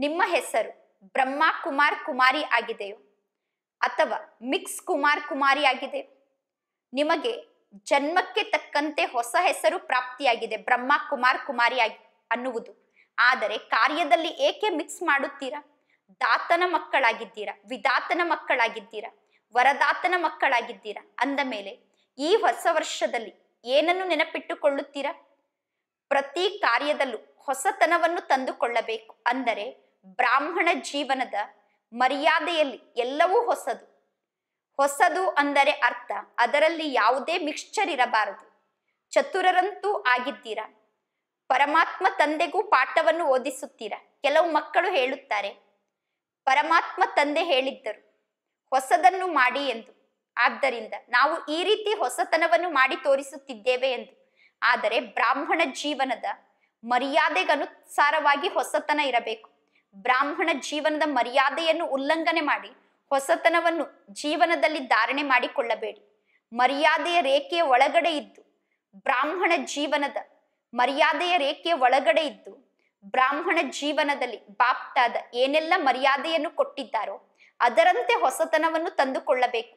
ನಿಮ್ಮ ಹೆಸರು ಬ್ರಹ್ಮ ಕುಮಾರ್ ಕುಮಾರಿ ಆಗಿದೆಯೋ ಅಥವಾ ಮಿಕ್ಸ್ ಕುಮಾರ್ ಕುಮಾರಿ ಆಗಿದೆಯೋ ನಿಮಗೆ ಜನ್ಮಕ್ಕೆ ತಕ್ಕಂತೆ ಹೊಸ ಹೆಸರು ಪ್ರಾಪ್ತಿಯಾಗಿದೆ ಬ್ರಹ್ಮ ಕುಮಾರ್ ಕುಮಾರಿ ಆಗಿ ಅನ್ನುವುದು ಆದರೆ ಕಾರ್ಯದಲ್ಲಿ ಏಕೆ ಮಿಕ್ಸ್ ಮಾಡುತ್ತೀರಾ ದಾತನ ಮಕ್ಕಳಾಗಿದ್ದೀರಾ ವಿದಾತನ ಮಕ್ಕಳಾಗಿದ್ದೀರಾ ವರದಾತನ ಮಕ್ಕಳಾಗಿದ್ದೀರಾ ಅಂದ ಮೇಲೆ ಈ ಹೊಸ ವರ್ಷದಲ್ಲಿ ಏನನ್ನು ನೆನಪಿಟ್ಟುಕೊಳ್ಳುತ್ತೀರಾ ಪ್ರತಿ ಕಾರ್ಯದಲ್ಲೂ ಹೊಸತನವನ್ನು ತಂದುಕೊಳ್ಳಬೇಕು ಅಂದರೆ ಬ್ರಾಹ್ಮಣ ಜೀವನದ ಮರ್ಯಾದೆಯಲ್ಲಿ ಎಲ್ಲವೂ ಹೊಸದು ಹೊಸದು ಅಂದರೆ ಅರ್ಥ ಅದರಲ್ಲಿ ಯಾವುದೇ ಮಿಕ್ಸ್ಚರ್ ಇರಬಾರದು ಚತುರರಂತೂ ಆಗಿದ್ದೀರಾ ಪರಮಾತ್ಮ ತಂದೆಗೂ ಪಾಠವನ್ನು ಓದಿಸುತ್ತೀರಾ ಕೆಲವು ಮಕ್ಕಳು ಹೇಳುತ್ತಾರೆ ಪರಮಾತ್ಮ ತಂದೆ ಹೇಳಿದ್ದರು ಹೊಸದನ್ನು ಮಾಡಿ ಎಂದು ಆದ್ದರಿಂದ ನಾವು ಈ ರೀತಿ ಹೊಸತನವನ್ನು ಮಾಡಿ ತೋರಿಸುತ್ತಿದ್ದೇವೆ ಎಂದು ಆದರೆ ಬ್ರಾಹ್ಮಣ ಜೀವನದ ಮರ್ಯಾದೆಗನುಸಾರವಾಗಿ ಹೊಸತನ ಇರಬೇಕು ಬ್ರಾಹ್ಮಣ ಜೀವನದ ಮರ್ಯಾದೆಯನ್ನು ಉಲ್ಲಂಘನೆ ಮಾಡಿ ಹೊಸತನವನ್ನು ಜೀವನದಲ್ಲಿ ಧಾರಣೆ ಮಾಡಿಕೊಳ್ಳಬೇಡಿ ಮರ್ಯಾದೆಯ ರೇಖೆಯ ಒಳಗಡೆ ಇದ್ದು ಬ್ರಾಹ್ಮಣ ಜೀವನದ ಮರ್ಯಾದೆಯ ರೇಖೆ ಒಳಗಡೆ ಇದ್ದು ಬ್ರಾಹ್ಮಣ ಜೀವನದಲ್ಲಿ ಬಾಪ್ತಾದ ಏನೆಲ್ಲ ಮರ್ಯಾದೆಯನ್ನು ಕೊಟ್ಟಿದ್ದಾರೋ ಅದರಂತೆ ಹೊಸತನವನ್ನು ತಂದುಕೊಳ್ಳಬೇಕು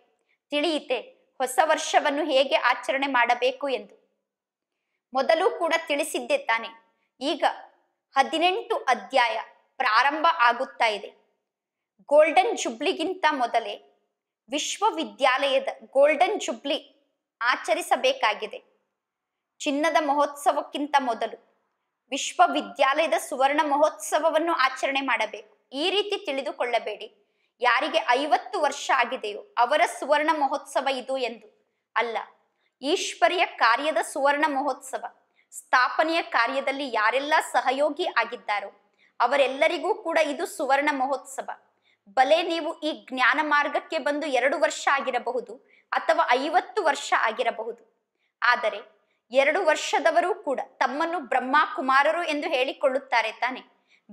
ತಿಳಿಯಿತೆ ಹೊಸ ವರ್ಷವನ್ನು ಹೇಗೆ ಆಚರಣೆ ಮಾಡಬೇಕು ಎಂದು ಮೊದಲು ಕೂಡ ತಿಳಿಸಿದ್ದೆ ತಾನೆ ಈಗ ಹದಿನೆಂಟು ಅಧ್ಯಾಯ ಪ್ರಾರಂಭ ಆಗುತ್ತಾ ಇದೆ ಗೋಲ್ಡನ್ ಜುಬ್ಲಿಗಿಂತ ಮೊದಲೇ ವಿಶ್ವವಿದ್ಯಾಲಯದ ಗೋಲ್ಡನ್ ಜುಬ್ಲಿ ಆಚರಿಸಬೇಕಾಗಿದೆ ಚಿನ್ನದ ಮಹೋತ್ಸವಕ್ಕಿಂತ ಮೊದಲು ವಿಶ್ವವಿದ್ಯಾಲಯದ ಸುವರ್ಣ ಮಹೋತ್ಸವವನ್ನು ಆಚರಣೆ ಮಾಡಬೇಕು ಈ ರೀತಿ ತಿಳಿದುಕೊಳ್ಳಬೇಡಿ ಯಾರಿಗೆ ಐವತ್ತು ವರ್ಷ ಆಗಿದೆಯೋ ಅವರ ಸುವರ್ಣ ಮಹೋತ್ಸವ ಇದು ಎಂದು ಅಲ್ಲ ಈಶ್ವರಿಯ ಕಾರ್ಯದ ಸುವರ್ಣ ಮಹೋತ್ಸವ ಸ್ಥಾಪನೆಯ ಕಾರ್ಯದಲ್ಲಿ ಯಾರೆಲ್ಲ ಸಹಯೋಗಿ ಆಗಿದ್ದಾರೋ ಅವರೆಲ್ಲರಿಗೂ ಕೂಡ ಇದು ಸುವರ್ಣ ಮಹೋತ್ಸವ ಬಲೆ ನೀವು ಈ ಜ್ಞಾನ ಮಾರ್ಗಕ್ಕೆ ಬಂದು ಎರಡು ವರ್ಷ ಆಗಿರಬಹುದು ಅಥವಾ ಐವತ್ತು ವರ್ಷ ಆಗಿರಬಹುದು ಆದರೆ ಎರಡು ವರ್ಷದವರು ಕೂಡ ತಮ್ಮನ್ನು ಬ್ರಹ್ಮ ಕುಮಾರರು ಎಂದು ಹೇಳಿಕೊಳ್ಳುತ್ತಾರೆ ತಾನೆ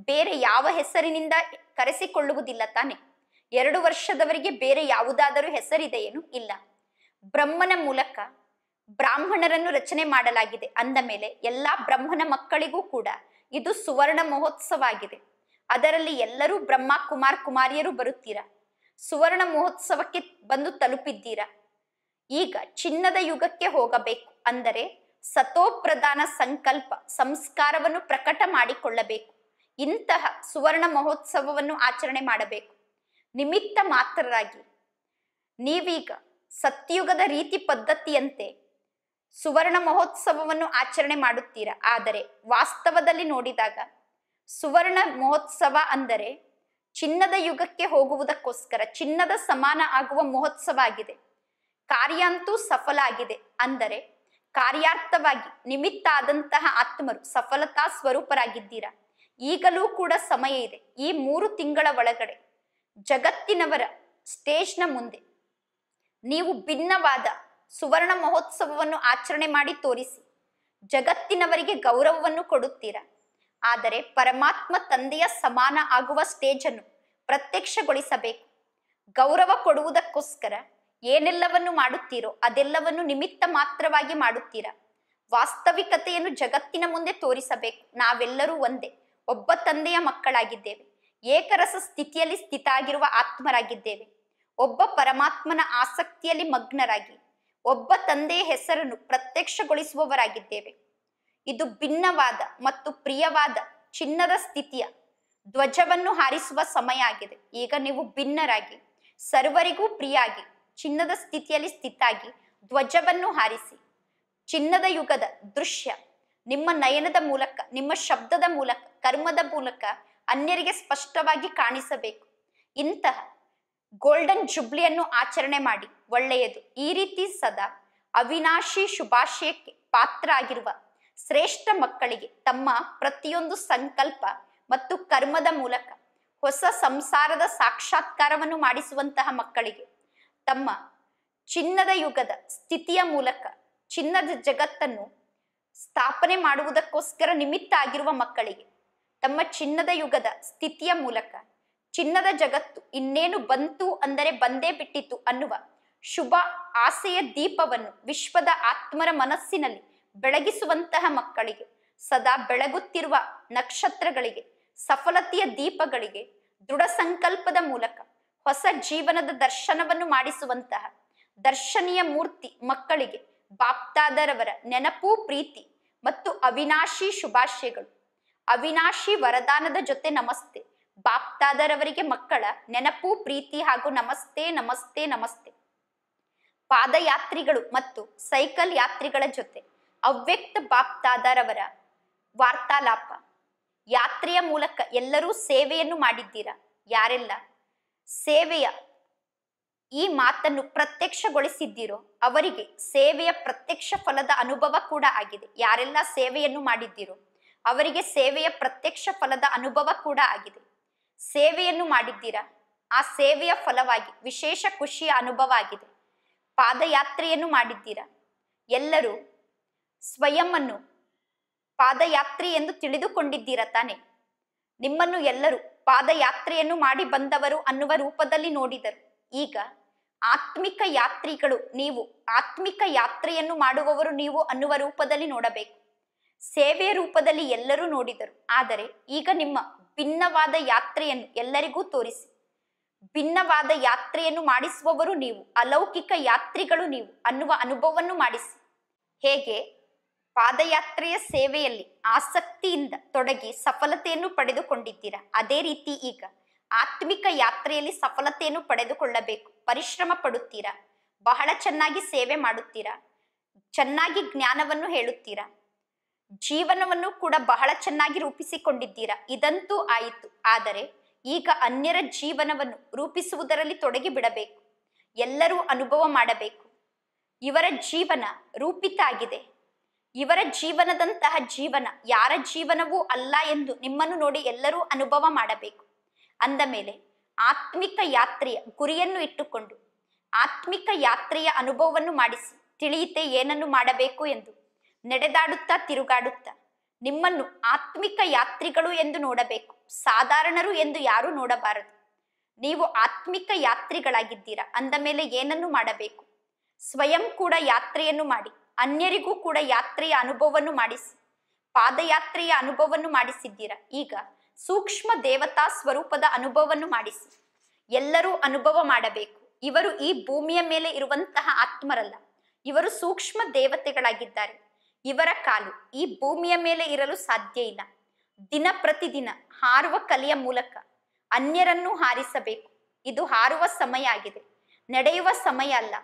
ಬೇರೆ ಯಾವ ಹೆಸರಿನಿಂದ ಕರೆಸಿಕೊಳ್ಳುವುದಿಲ್ಲ ತಾನೆ ಎರಡು ವರ್ಷದವರಿಗೆ ಬೇರೆ ಯಾವುದಾದರೂ ಹೆಸರಿದೆಯೇನು ಇಲ್ಲ ಬ್ರಹ್ಮನ ಮೂಲಕ ಬ್ರಾಹ್ಮಣರನ್ನು ರಚನೆ ಮಾಡಲಾಗಿದೆ ಅಂದ ಮೇಲೆ ಎಲ್ಲಾ ಬ್ರಹ್ಮನ ಮಕ್ಕಳಿಗೂ ಕೂಡ ಇದು ಸುವರ್ಣ ಮಹೋತ್ಸವ ಆಗಿದೆ ಅದರಲ್ಲಿ ಎಲ್ಲರೂ ಬ್ರಹ್ಮ ಕುಮಾರ್ ಕುಮಾರಿಯರು ಬರುತ್ತೀರಾ ಸುವರ್ಣ ಮಹೋತ್ಸವಕ್ಕೆ ಬಂದು ತಲುಪಿದ್ದೀರಾ ಈಗ ಚಿನ್ನದ ಯುಗಕ್ಕೆ ಹೋಗಬೇಕು ಅಂದರೆ ಸತೋಪ್ರಧಾನ ಸಂಕಲ್ಪ ಸಂಸ್ಕಾರವನ್ನು ಪ್ರಕಟ ಮಾಡಿಕೊಳ್ಳಬೇಕು ಇಂತಹ ಸುವರ್ಣ ಮಹೋತ್ಸವವನ್ನು ಆಚರಣೆ ಮಾಡಬೇಕು ನಿಮಿತ್ತ ಮಾತ್ರರಾಗಿ ನೀವೀಗ ಸತ್ಯುಗದ ರೀತಿ ಪದ್ಧತಿಯಂತೆ ಸುವರ್ಣ ಮಹೋತ್ಸವವನ್ನು ಆಚರಣೆ ಮಾಡುತ್ತೀರಾ ಆದರೆ ವಾಸ್ತವದಲ್ಲಿ ನೋಡಿದಾಗ ಸುವರ್ಣ ಮಹೋತ್ಸವ ಅಂದರೆ ಚಿನ್ನದ ಯುಗಕ್ಕೆ ಹೋಗುವುದಕ್ಕೋಸ್ಕರ ಚಿನ್ನದ ಸಮಾನ ಆಗುವ ಮಹೋತ್ಸವ ಆಗಿದೆ ಕಾರ್ಯ ಅಂತೂ ಸಫಲ ಆಗಿದೆ ಅಂದರೆ ಕಾರ್ಯಾರ್ಥವಾಗಿ ನಿಮಿತ್ತ ಆದಂತಹ ಆತ್ಮರು ಸಫಲತಾ ಸ್ವರೂಪರಾಗಿದ್ದೀರಾ ಈಗಲೂ ಕೂಡ ಸಮಯ ಇದೆ ಈ ಮೂರು ತಿಂಗಳ ಒಳಗಡೆ ಜಗತ್ತಿನವರ ಸ್ಟೇಜ್ನ ಮುಂದೆ ನೀವು ಭಿನ್ನವಾದ ಸುವರ್ಣ ಮಹೋತ್ಸವವನ್ನು ಆಚರಣೆ ಮಾಡಿ ತೋರಿಸಿ ಜಗತ್ತಿನವರಿಗೆ ಗೌರವವನ್ನು ಕೊಡುತ್ತೀರಾ ಆದರೆ ಪರಮಾತ್ಮ ತಂದೆಯ ಸಮಾನ ಆಗುವ ಸ್ಟೇಜನ್ನು ಪ್ರತ್ಯಕ್ಷಗೊಳಿಸಬೇಕು ಗೌರವ ಕೊಡುವುದಕ್ಕೋಸ್ಕರ ಏನೆಲ್ಲವನ್ನು ಮಾಡುತ್ತೀರೋ ಅದೆಲ್ಲವನ್ನು ನಿಮಿತ್ತ ಮಾತ್ರವಾಗಿ ಮಾಡುತ್ತೀರಾ ವಾಸ್ತವಿಕತೆಯನ್ನು ಜಗತ್ತಿನ ಮುಂದೆ ತೋರಿಸಬೇಕು ನಾವೆಲ್ಲರೂ ಒಂದೇ ಒಬ್ಬ ತಂದೆಯ ಮಕ್ಕಳಾಗಿದ್ದೇವೆ ಏಕರಸ ಸ್ಥಿತಿಯಲ್ಲಿ ಸ್ಥಿತಾಗಿರುವ ಆತ್ಮರಾಗಿದ್ದೇವೆ ಒಬ್ಬ ಪರಮಾತ್ಮನ ಆಸಕ್ತಿಯಲ್ಲಿ ಮಗ್ನರಾಗಿ ಒಬ್ಬ ತಂದೆಯ ಹೆಸರನ್ನು ಪ್ರತ್ಯಕ್ಷಗೊಳಿಸುವವರಾಗಿದ್ದೇವೆ ಇದು ಭಿನ್ನವಾದ ಮತ್ತು ಪ್ರಿಯವಾದ ಚಿನ್ನದ ಸ್ಥಿತಿಯ ಧ್ವಜವನ್ನು ಹಾರಿಸುವ ಸಮಯ ಆಗಿದೆ ಈಗ ನೀವು ಭಿನ್ನರಾಗಿ ಸರ್ವರಿಗೂ ಪ್ರಿಯಾಗಿ ಚಿನ್ನದ ಸ್ಥಿತಿಯಲ್ಲಿ ಸ್ಥಿತಾಗಿ ಧ್ವಜವನ್ನು ಹಾರಿಸಿ ಚಿನ್ನದ ಯುಗದ ದೃಶ್ಯ ನಿಮ್ಮ ನಯನದ ಮೂಲಕ ನಿಮ್ಮ ಶಬ್ದದ ಮೂಲಕ ಕರ್ಮದ ಮೂಲಕ ಅನ್ಯರಿಗೆ ಸ್ಪಷ್ಟವಾಗಿ ಕಾಣಿಸಬೇಕು ಇಂತಹ ಗೋಲ್ಡನ್ ಜುಬ್ಲಿಯನ್ನು ಆಚರಣೆ ಮಾಡಿ ಒಳ್ಳೆಯದು ಈ ರೀತಿ ಸದಾ ಅವಿನಾಶಿ ಶುಭಾಶಯಕ್ಕೆ ಪಾತ್ರ ಆಗಿರುವ ಶ್ರೇಷ್ಠ ಮಕ್ಕಳಿಗೆ ತಮ್ಮ ಪ್ರತಿಯೊಂದು ಸಂಕಲ್ಪ ಮತ್ತು ಕರ್ಮದ ಮೂಲಕ ಹೊಸ ಸಂಸಾರದ ಸಾಕ್ಷಾತ್ಕಾರವನ್ನು ಮಾಡಿಸುವಂತಹ ಮಕ್ಕಳಿಗೆ ತಮ್ಮ ಚಿನ್ನದ ಯುಗದ ಸ್ಥಿತಿಯ ಮೂಲಕ ಚಿನ್ನದ ಜಗತ್ತನ್ನು ಸ್ಥಾಪನೆ ಮಾಡುವುದಕ್ಕೋಸ್ಕರ ನಿಮಿತ್ತ ಆಗಿರುವ ಮಕ್ಕಳಿಗೆ ತಮ್ಮ ಚಿನ್ನದ ಯುಗದ ಸ್ಥಿತಿಯ ಮೂಲಕ ಚಿನ್ನದ ಜಗತ್ತು ಇನ್ನೇನು ಬಂತು ಅಂದರೆ ಬಂದೇ ಬಿಟ್ಟಿತು ಅನ್ನುವ ಶುಭ ಆಸೆಯ ದೀಪವನ್ನು ವಿಶ್ವದ ಆತ್ಮರ ಮನಸ್ಸಿನಲ್ಲಿ ಬೆಳಗಿಸುವಂತಹ ಮಕ್ಕಳಿಗೆ ಸದಾ ಬೆಳಗುತ್ತಿರುವ ನಕ್ಷತ್ರಗಳಿಗೆ ಸಫಲತೆಯ ದೀಪಗಳಿಗೆ ದೃಢ ಸಂಕಲ್ಪದ ಮೂಲಕ ಹೊಸ ಜೀವನದ ದರ್ಶನವನ್ನು ಮಾಡಿಸುವಂತಹ ದರ್ಶನೀಯ ಮೂರ್ತಿ ಮಕ್ಕಳಿಗೆ ಬಾಪ್ತಾದರವರ ನೆನಪು ಪ್ರೀತಿ ಮತ್ತು ಅವಿನಾಶಿ ಶುಭಾಶಯಗಳು ಅವಿನಾಶಿ ವರದಾನದ ಜೊತೆ ನಮಸ್ತೆ ಬಾಪ್ತಾದರವರಿಗೆ ಮಕ್ಕಳ ನೆನಪು ಪ್ರೀತಿ ಹಾಗೂ ನಮಸ್ತೆ ನಮಸ್ತೆ ನಮಸ್ತೆ ಪಾದಯಾತ್ರಿಗಳು ಮತ್ತು ಸೈಕಲ್ ಯಾತ್ರಿಗಳ ಜೊತೆ ಅವ್ಯಕ್ತ ಬಾಪ್ತಾದರವರ ವಾರ್ತಾಲಾಪ ಯಾತ್ರೆಯ ಮೂಲಕ ಎಲ್ಲರೂ ಸೇವೆಯನ್ನು ಮಾಡಿದ್ದೀರಾ ಯಾರೆಲ್ಲ ಸೇವೆಯ ಈ ಮಾತನ್ನು ಪ್ರತ್ಯಕ್ಷಗೊಳಿಸಿದ್ದೀರೋ ಅವರಿಗೆ ಸೇವೆಯ ಪ್ರತ್ಯಕ್ಷ ಫಲದ ಅನುಭವ ಕೂಡ ಆಗಿದೆ ಯಾರೆಲ್ಲ ಸೇವೆಯನ್ನು ಮಾಡಿದ್ದೀರೋ ಅವರಿಗೆ ಸೇವೆಯ ಪ್ರತ್ಯಕ್ಷ ಫಲದ ಅನುಭವ ಕೂಡ ಆಗಿದೆ ಸೇವೆಯನ್ನು ಮಾಡಿದ್ದೀರಾ ಆ ಸೇವೆಯ ಫಲವಾಗಿ ವಿಶೇಷ ಖುಷಿಯ ಅನುಭವ ಆಗಿದೆ ಪಾದಯಾತ್ರೆಯನ್ನು ಮಾಡಿದ್ದೀರಾ ಎಲ್ಲರೂ ಸ್ವಯಂ ಪಾದಯಾತ್ರೆ ಎಂದು ತಿಳಿದುಕೊಂಡಿದ್ದೀರಾ ತಾನೆ ನಿಮ್ಮನ್ನು ಎಲ್ಲರೂ ಪಾದಯಾತ್ರೆಯನ್ನು ಮಾಡಿ ಬಂದವರು ಅನ್ನುವ ರೂಪದಲ್ಲಿ ನೋಡಿದರು ಈಗ ಆತ್ಮಿಕ ಯಾತ್ರಿಗಳು ನೀವು ಆತ್ಮಿಕ ಯಾತ್ರೆಯನ್ನು ಮಾಡುವವರು ನೀವು ಅನ್ನುವ ರೂಪದಲ್ಲಿ ನೋಡಬೇಕು ಸೇವೆಯ ರೂಪದಲ್ಲಿ ಎಲ್ಲರೂ ನೋಡಿದರು ಆದರೆ ಈಗ ನಿಮ್ಮ ಭಿನ್ನವಾದ ಯಾತ್ರೆಯನ್ನು ಎಲ್ಲರಿಗೂ ತೋರಿಸಿ ಭಿನ್ನವಾದ ಯಾತ್ರೆಯನ್ನು ಮಾಡಿಸುವವರು ನೀವು ಅಲೌಕಿಕ ಯಾತ್ರಿಗಳು ನೀವು ಅನ್ನುವ ಅನುಭವವನ್ನು ಮಾಡಿಸಿ ಹೇಗೆ ಪಾದಯಾತ್ರೆಯ ಸೇವೆಯಲ್ಲಿ ಆಸಕ್ತಿಯಿಂದ ತೊಡಗಿ ಸಫಲತೆಯನ್ನು ಪಡೆದುಕೊಂಡಿದ್ದೀರಾ ಅದೇ ರೀತಿ ಈಗ ಆತ್ಮಿಕ ಯಾತ್ರೆಯಲ್ಲಿ ಸಫಲತೆಯನ್ನು ಪಡೆದುಕೊಳ್ಳಬೇಕು ಪರಿಶ್ರಮ ಪಡುತ್ತೀರಾ ಬಹಳ ಚೆನ್ನಾಗಿ ಸೇವೆ ಮಾಡುತ್ತೀರಾ ಚೆನ್ನಾಗಿ ಜ್ಞಾನವನ್ನು ಹೇಳುತ್ತೀರಾ ಜೀವನವನ್ನು ಕೂಡ ಬಹಳ ಚೆನ್ನಾಗಿ ರೂಪಿಸಿಕೊಂಡಿದ್ದೀರಾ ಇದಂತೂ ಆಯಿತು ಆದರೆ ಈಗ ಅನ್ಯರ ಜೀವನವನ್ನು ರೂಪಿಸುವುದರಲ್ಲಿ ತೊಡಗಿ ಬಿಡಬೇಕು ಎಲ್ಲರೂ ಅನುಭವ ಮಾಡಬೇಕು ಇವರ ಜೀವನ ರೂಪಿತ ಆಗಿದೆ ಇವರ ಜೀವನದಂತಹ ಜೀವನ ಯಾರ ಜೀವನವೂ ಅಲ್ಲ ಎಂದು ನಿಮ್ಮನ್ನು ನೋಡಿ ಎಲ್ಲರೂ ಅನುಭವ ಮಾಡಬೇಕು ಅಂದ ಮೇಲೆ ಆತ್ಮಿಕ ಯಾತ್ರೆಯ ಗುರಿಯನ್ನು ಇಟ್ಟುಕೊಂಡು ಆತ್ಮಿಕ ಯಾತ್ರೆಯ ಅನುಭವವನ್ನು ಮಾಡಿಸಿ ತಿಳಿಯುತ್ತೆ ಏನನ್ನು ಮಾಡಬೇಕು ಎಂದು ನಡೆದಾಡುತ್ತಾ ತಿರುಗಾಡುತ್ತಾ ನಿಮ್ಮನ್ನು ಆತ್ಮಿಕ ಯಾತ್ರಿಗಳು ಎಂದು ನೋಡಬೇಕು ಸಾಧಾರಣರು ಎಂದು ಯಾರೂ ನೋಡಬಾರದು ನೀವು ಆತ್ಮಿಕ ಯಾತ್ರಿಗಳಾಗಿದ್ದೀರಾ ಅಂದ ಮೇಲೆ ಏನನ್ನು ಮಾಡಬೇಕು ಸ್ವಯಂ ಕೂಡ ಯಾತ್ರೆಯನ್ನು ಮಾಡಿ ಅನ್ಯರಿಗೂ ಕೂಡ ಯಾತ್ರೆಯ ಅನುಭವವನ್ನು ಮಾಡಿಸಿ ಪಾದಯಾತ್ರೆಯ ಅನುಭವವನ್ನು ಮಾಡಿಸಿದ್ದೀರಾ ಈಗ ಸೂಕ್ಷ್ಮ ದೇವತಾ ಸ್ವರೂಪದ ಅನುಭವವನ್ನು ಮಾಡಿಸಿ ಎಲ್ಲರೂ ಅನುಭವ ಮಾಡಬೇಕು ಇವರು ಈ ಭೂಮಿಯ ಮೇಲೆ ಇರುವಂತಹ ಆತ್ಮರಲ್ಲ ಇವರು ಸೂಕ್ಷ್ಮ ದೇವತೆಗಳಾಗಿದ್ದಾರೆ ಇವರ ಕಾಲು ಈ ಭೂಮಿಯ ಮೇಲೆ ಇರಲು ಸಾಧ್ಯ ಇಲ್ಲ ದಿನ ಪ್ರತಿದಿನ ಹಾರುವ ಕಲೆಯ ಮೂಲಕ ಅನ್ಯರನ್ನು ಹಾರಿಸಬೇಕು ಇದು ಹಾರುವ ಸಮಯ ಆಗಿದೆ ನಡೆಯುವ ಸಮಯ ಅಲ್ಲ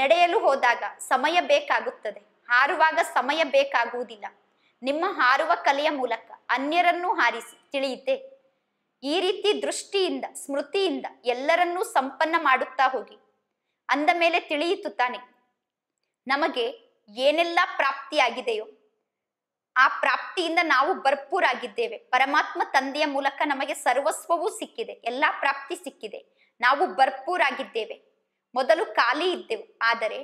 ನಡೆಯಲು ಹೋದಾಗ ಸಮಯ ಬೇಕಾಗುತ್ತದೆ ಹಾರುವಾಗ ಸಮಯ ಬೇಕಾಗುವುದಿಲ್ಲ ನಿಮ್ಮ ಹಾರುವ ಕಲೆಯ ಮೂಲಕ ಅನ್ಯರನ್ನು ಹಾರಿಸಿ ತಿಳಿಯಿತೆ ಈ ರೀತಿ ದೃಷ್ಟಿಯಿಂದ ಸ್ಮೃತಿಯಿಂದ ಎಲ್ಲರನ್ನೂ ಸಂಪನ್ನ ಮಾಡುತ್ತಾ ಹೋಗಿ ಅಂದ ಮೇಲೆ ತಿಳಿಯಿತು ತಾನೆ ನಮಗೆ ಏನೆಲ್ಲ ಪ್ರಾಪ್ತಿಯಾಗಿದೆಯೋ ಆ ಪ್ರಾಪ್ತಿಯಿಂದ ನಾವು ಭರ್ಪೂರಾಗಿದ್ದೇವೆ ಪರಮಾತ್ಮ ತಂದೆಯ ಮೂಲಕ ನಮಗೆ ಸರ್ವಸ್ವವೂ ಸಿಕ್ಕಿದೆ ಎಲ್ಲಾ ಪ್ರಾಪ್ತಿ ಸಿಕ್ಕಿದೆ ನಾವು ಭರ್ಪೂರಾಗಿದ್ದೇವೆ ಮೊದಲು ಖಾಲಿ ಇದ್ದೆವು ಆದರೆ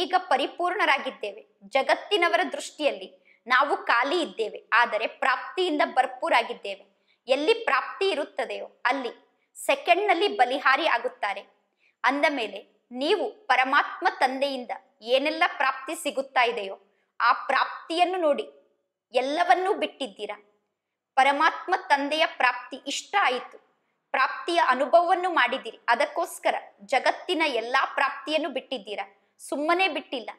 ಈಗ ಪರಿಪೂರ್ಣರಾಗಿದ್ದೇವೆ ಜಗತ್ತಿನವರ ದೃಷ್ಟಿಯಲ್ಲಿ ನಾವು ಖಾಲಿ ಇದ್ದೇವೆ ಆದರೆ ಪ್ರಾಪ್ತಿಯಿಂದ ಭರ್ಪೂರಾಗಿದ್ದೇವೆ ಎಲ್ಲಿ ಪ್ರಾಪ್ತಿ ಇರುತ್ತದೆಯೋ ಅಲ್ಲಿ ಸೆಕೆಂಡ್ನಲ್ಲಿ ಬಲಿಹಾರಿ ಆಗುತ್ತಾರೆ ಅಂದ ಮೇಲೆ ನೀವು ಪರಮಾತ್ಮ ತಂದೆಯಿಂದ ಏನೆಲ್ಲ ಪ್ರಾಪ್ತಿ ಸಿಗುತ್ತಾ ಇದೆಯೋ ಆ ಪ್ರಾಪ್ತಿಯನ್ನು ನೋಡಿ ಎಲ್ಲವನ್ನೂ ಬಿಟ್ಟಿದ್ದೀರಾ ಪರಮಾತ್ಮ ತಂದೆಯ ಪ್ರಾಪ್ತಿ ಇಷ್ಟ ಆಯಿತು ಪ್ರಾಪ್ತಿಯ ಅನುಭವವನ್ನು ಮಾಡಿದ್ದೀರಿ ಅದಕ್ಕೋಸ್ಕರ ಜಗತ್ತಿನ ಎಲ್ಲಾ ಪ್ರಾಪ್ತಿಯನ್ನು ಬಿಟ್ಟಿದ್ದೀರಾ ಸುಮ್ಮನೆ ಬಿಟ್ಟಿಲ್ಲ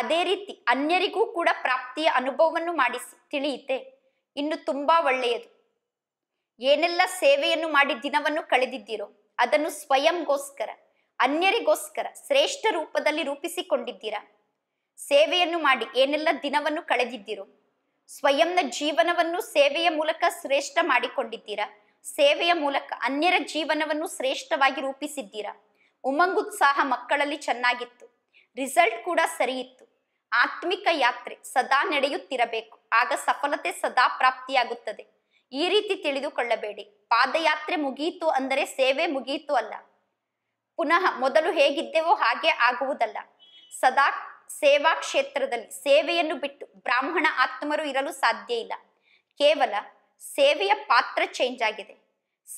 ಅದೇ ರೀತಿ ಅನ್ಯರಿಗೂ ಕೂಡ ಪ್ರಾಪ್ತಿಯ ಅನುಭವವನ್ನು ಮಾಡಿಸಿ ತಿಳಿಯುತ್ತೆ ಇನ್ನು ತುಂಬಾ ಒಳ್ಳೆಯದು ಏನೆಲ್ಲ ಸೇವೆಯನ್ನು ಮಾಡಿ ದಿನವನ್ನು ಕಳೆದಿದ್ದೀರೋ ಅದನ್ನು ಸ್ವಯಂಗೋಸ್ಕರ ಅನ್ಯರಿಗೋಸ್ಕರ ಶ್ರೇಷ್ಠ ರೂಪದಲ್ಲಿ ರೂಪಿಸಿಕೊಂಡಿದ್ದೀರಾ ಸೇವೆಯನ್ನು ಮಾಡಿ ಏನೆಲ್ಲ ದಿನವನ್ನು ಕಳೆದಿದ್ದೀರೋ ಸ್ವಯಂನ ಜೀವನವನ್ನು ಸೇವೆಯ ಮೂಲಕ ಶ್ರೇಷ್ಠ ಮಾಡಿಕೊಂಡಿದ್ದೀರಾ ಸೇವೆಯ ಮೂಲಕ ಅನ್ಯರ ಜೀವನವನ್ನು ಶ್ರೇಷ್ಠವಾಗಿ ರೂಪಿಸಿದ್ದೀರಾ ಉಮಂಗುತ್ಸಾಹ ಮಕ್ಕಳಲ್ಲಿ ಚೆನ್ನಾಗಿತ್ತು ರಿಸಲ್ಟ್ ಕೂಡ ಸರಿಯಿತ್ತು ಆತ್ಮಿಕ ಯಾತ್ರೆ ಸದಾ ನಡೆಯುತ್ತಿರಬೇಕು ಆಗ ಸಫಲತೆ ಸದಾ ಪ್ರಾಪ್ತಿಯಾಗುತ್ತದೆ ಈ ರೀತಿ ತಿಳಿದುಕೊಳ್ಳಬೇಡಿ ಪಾದಯಾತ್ರೆ ಮುಗಿಯಿತು ಅಂದರೆ ಸೇವೆ ಮುಗಿಯಿತು ಅಲ್ಲ ಪುನಃ ಮೊದಲು ಹೇಗಿದ್ದೇವೋ ಹಾಗೆ ಆಗುವುದಲ್ಲ ಸದಾ ಸೇವಾ ಕ್ಷೇತ್ರದಲ್ಲಿ ಸೇವೆಯನ್ನು ಬಿಟ್ಟು ಬ್ರಾಹ್ಮಣ ಆತ್ಮರು ಇರಲು ಸಾಧ್ಯ ಇಲ್ಲ ಕೇವಲ ಸೇವೆಯ ಪಾತ್ರ ಚೇಂಜ್ ಆಗಿದೆ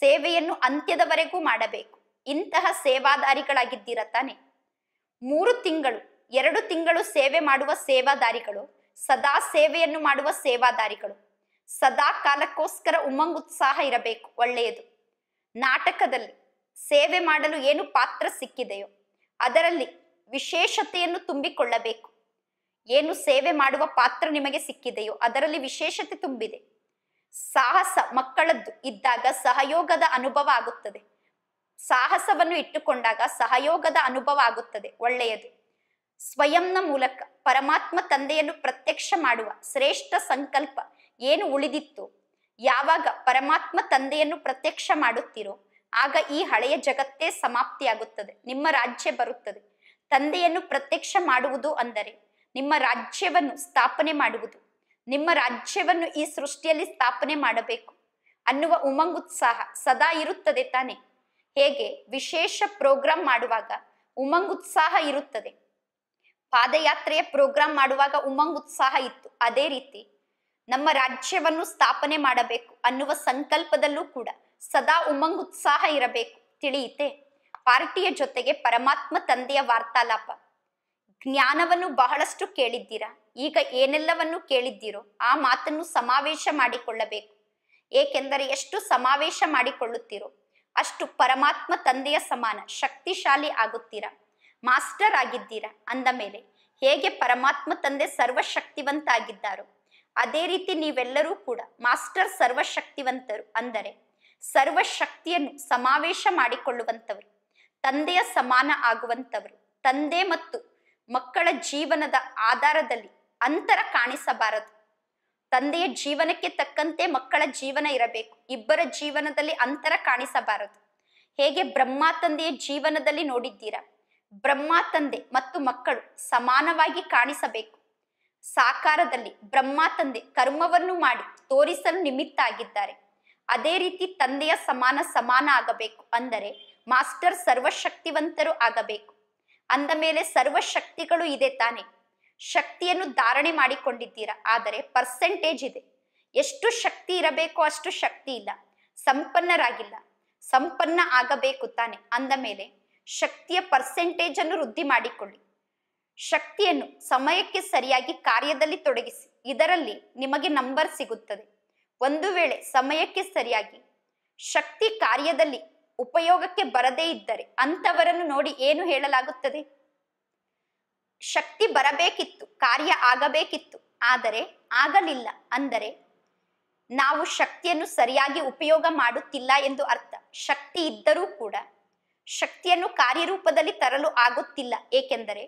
ಸೇವೆಯನ್ನು ಅಂತ್ಯದವರೆಗೂ ಮಾಡಬೇಕು ಇಂತಹ ಸೇವಾದಾರಿಗಳಾಗಿದ್ದೀರ ತಾನೆ ಮೂರು ತಿಂಗಳು ಎರಡು ತಿಂಗಳು ಸೇವೆ ಮಾಡುವ ಸೇವಾದಾರಿಗಳು ಸದಾ ಸೇವೆಯನ್ನು ಮಾಡುವ ಸೇವಾದಾರಿಗಳು ಸದಾ ಕಾಲಕ್ಕೋಸ್ಕರ ಉಮಂಗ್ ಉತ್ಸಾಹ ಇರಬೇಕು ಒಳ್ಳೆಯದು ನಾಟಕದಲ್ಲಿ ಸೇವೆ ಮಾಡಲು ಏನು ಪಾತ್ರ ಸಿಕ್ಕಿದೆಯೋ ಅದರಲ್ಲಿ ವಿಶೇಷತೆಯನ್ನು ತುಂಬಿಕೊಳ್ಳಬೇಕು ಏನು ಸೇವೆ ಮಾಡುವ ಪಾತ್ರ ನಿಮಗೆ ಸಿಕ್ಕಿದೆಯೋ ಅದರಲ್ಲಿ ವಿಶೇಷತೆ ತುಂಬಿದೆ ಸಾಹಸ ಮಕ್ಕಳದ್ದು ಇದ್ದಾಗ ಸಹಯೋಗದ ಅನುಭವ ಆಗುತ್ತದೆ ಸಾಹಸವನ್ನು ಇಟ್ಟುಕೊಂಡಾಗ ಸಹಯೋಗದ ಅನುಭವ ಆಗುತ್ತದೆ ಒಳ್ಳೆಯದು ಸ್ವಯಂನ ಮೂಲಕ ಪರಮಾತ್ಮ ತಂದೆಯನ್ನು ಪ್ರತ್ಯಕ್ಷ ಮಾಡುವ ಶ್ರೇಷ್ಠ ಸಂಕಲ್ಪ ಏನು ಉಳಿದಿತ್ತು ಯಾವಾಗ ಪರಮಾತ್ಮ ತಂದೆಯನ್ನು ಪ್ರತ್ಯಕ್ಷ ಮಾಡುತ್ತೀರೋ ಆಗ ಈ ಹಳೆಯ ಜಗತ್ತೇ ಸಮಾಪ್ತಿಯಾಗುತ್ತದೆ ನಿಮ್ಮ ರಾಜ್ಯ ಬರುತ್ತದೆ ತಂದೆಯನ್ನು ಪ್ರತ್ಯಕ್ಷ ಮಾಡುವುದು ಅಂದರೆ ನಿಮ್ಮ ರಾಜ್ಯವನ್ನು ಸ್ಥಾಪನೆ ಮಾಡುವುದು ನಿಮ್ಮ ರಾಜ್ಯವನ್ನು ಈ ಸೃಷ್ಟಿಯಲ್ಲಿ ಸ್ಥಾಪನೆ ಮಾಡಬೇಕು ಅನ್ನುವ ಉಮಂಗುತ್ಸಾಹ ಸದಾ ಇರುತ್ತದೆ ತಾನೆ ಹೇಗೆ ವಿಶೇಷ ಪ್ರೋಗ್ರಾಂ ಮಾಡುವಾಗ ಉಮಂಗುತ್ಸಾಹ ಇರುತ್ತದೆ ಪಾದಯಾತ್ರೆಯ ಪ್ರೋಗ್ರಾಂ ಮಾಡುವಾಗ ಉಮಂಗುತ್ಸಾಹ ಇತ್ತು ಅದೇ ರೀತಿ ನಮ್ಮ ರಾಜ್ಯವನ್ನು ಸ್ಥಾಪನೆ ಮಾಡಬೇಕು ಅನ್ನುವ ಸಂಕಲ್ಪದಲ್ಲೂ ಕೂಡ ಸದಾ ಉಮಂಗುತ್ಸಾಹ ಇರಬೇಕು ತಿಳಿಯಿತೆ ಪಾರ್ಟಿಯ ಜೊತೆಗೆ ಪರಮಾತ್ಮ ತಂದೆಯ ವಾರ್ತಾಲಾಪ ಜ್ಞಾನವನ್ನು ಬಹಳಷ್ಟು ಕೇಳಿದ್ದೀರಾ ಈಗ ಏನೆಲ್ಲವನ್ನು ಕೇಳಿದ್ದೀರೋ ಆ ಮಾತನ್ನು ಸಮಾವೇಶ ಮಾಡಿಕೊಳ್ಳಬೇಕು ಏಕೆಂದರೆ ಎಷ್ಟು ಸಮಾವೇಶ ಮಾಡಿಕೊಳ್ಳುತ್ತೀರೋ ಅಷ್ಟು ಪರಮಾತ್ಮ ತಂದೆಯ ಸಮಾನ ಶಕ್ತಿಶಾಲಿ ಆಗುತ್ತೀರಾ ಮಾಸ್ಟರ್ ಆಗಿದ್ದೀರಾ ಅಂದ ಮೇಲೆ ಹೇಗೆ ಪರಮಾತ್ಮ ತಂದೆ ಸರ್ವಶಕ್ತಿವಂತ ಆಗಿದ್ದಾರೋ ಅದೇ ರೀತಿ ನೀವೆಲ್ಲರೂ ಕೂಡ ಮಾಸ್ಟರ್ ಸರ್ವಶಕ್ತಿವಂತರು ಅಂದರೆ ಸರ್ವಶಕ್ತಿಯನ್ನು ಸಮಾವೇಶ ಮಾಡಿಕೊಳ್ಳುವಂತವರು ತಂದೆಯ ಸಮಾನ ಆಗುವಂಥವರು ತಂದೆ ಮತ್ತು ಮಕ್ಕಳ ಜೀವನದ ಆಧಾರದಲ್ಲಿ ಅಂತರ ಕಾಣಿಸಬಾರದು ತಂದೆಯ ಜೀವನಕ್ಕೆ ತಕ್ಕಂತೆ ಮಕ್ಕಳ ಜೀವನ ಇರಬೇಕು ಇಬ್ಬರ ಜೀವನದಲ್ಲಿ ಅಂತರ ಕಾಣಿಸಬಾರದು ಹೇಗೆ ಬ್ರಹ್ಮ ತಂದೆಯ ಜೀವನದಲ್ಲಿ ನೋಡಿದ್ದೀರಾ ಬ್ರಹ್ಮ ತಂದೆ ಮತ್ತು ಮಕ್ಕಳು ಸಮಾನವಾಗಿ ಕಾಣಿಸಬೇಕು ಸಾಕಾರದಲ್ಲಿ ಬ್ರಹ್ಮ ತಂದೆ ಕರ್ಮವನ್ನು ಮಾಡಿ ತೋರಿಸಲು ನಿಮಿತ್ತ ಆಗಿದ್ದಾರೆ ಅದೇ ರೀತಿ ತಂದೆಯ ಸಮಾನ ಸಮಾನ ಆಗಬೇಕು ಅಂದರೆ ಮಾಸ್ಟರ್ ಸರ್ವಶಕ್ತಿವಂತರು ಆಗಬೇಕು ಅಂದ ಮೇಲೆ ಸರ್ವಶಕ್ತಿಗಳು ಇದೆ ತಾನೆ ಶಕ್ತಿಯನ್ನು ಧಾರಣೆ ಮಾಡಿಕೊಂಡಿದ್ದೀರಾ ಆದರೆ ಪರ್ಸೆಂಟೇಜ್ ಇದೆ ಎಷ್ಟು ಶಕ್ತಿ ಇರಬೇಕು ಅಷ್ಟು ಶಕ್ತಿ ಇಲ್ಲ ಸಂಪನ್ನರಾಗಿಲ್ಲ ಸಂಪನ್ನ ಆಗಬೇಕು ತಾನೆ ಅಂದ ಮೇಲೆ ಶಕ್ತಿಯ ಪರ್ಸೆಂಟೇಜ್ ಅನ್ನು ವೃದ್ಧಿ ಮಾಡಿಕೊಳ್ಳಿ ಶಕ್ತಿಯನ್ನು ಸಮಯಕ್ಕೆ ಸರಿಯಾಗಿ ಕಾರ್ಯದಲ್ಲಿ ತೊಡಗಿಸಿ ಇದರಲ್ಲಿ ನಿಮಗೆ ನಂಬರ್ ಸಿಗುತ್ತದೆ ಒಂದು ವೇಳೆ ಸಮಯಕ್ಕೆ ಸರಿಯಾಗಿ ಶಕ್ತಿ ಕಾರ್ಯದಲ್ಲಿ ಉಪಯೋಗಕ್ಕೆ ಬರದೇ ಇದ್ದರೆ ಅಂಥವರನ್ನು ನೋಡಿ ಏನು ಹೇಳಲಾಗುತ್ತದೆ ಶಕ್ತಿ ಬರಬೇಕಿತ್ತು ಕಾರ್ಯ ಆಗಬೇಕಿತ್ತು ಆದರೆ ಆಗಲಿಲ್ಲ ಅಂದರೆ ನಾವು ಶಕ್ತಿಯನ್ನು ಸರಿಯಾಗಿ ಉಪಯೋಗ ಮಾಡುತ್ತಿಲ್ಲ ಎಂದು ಅರ್ಥ ಶಕ್ತಿ ಇದ್ದರೂ ಕೂಡ ಶಕ್ತಿಯನ್ನು ಕಾರ್ಯರೂಪದಲ್ಲಿ ತರಲು ಆಗುತ್ತಿಲ್ಲ ಏಕೆಂದರೆ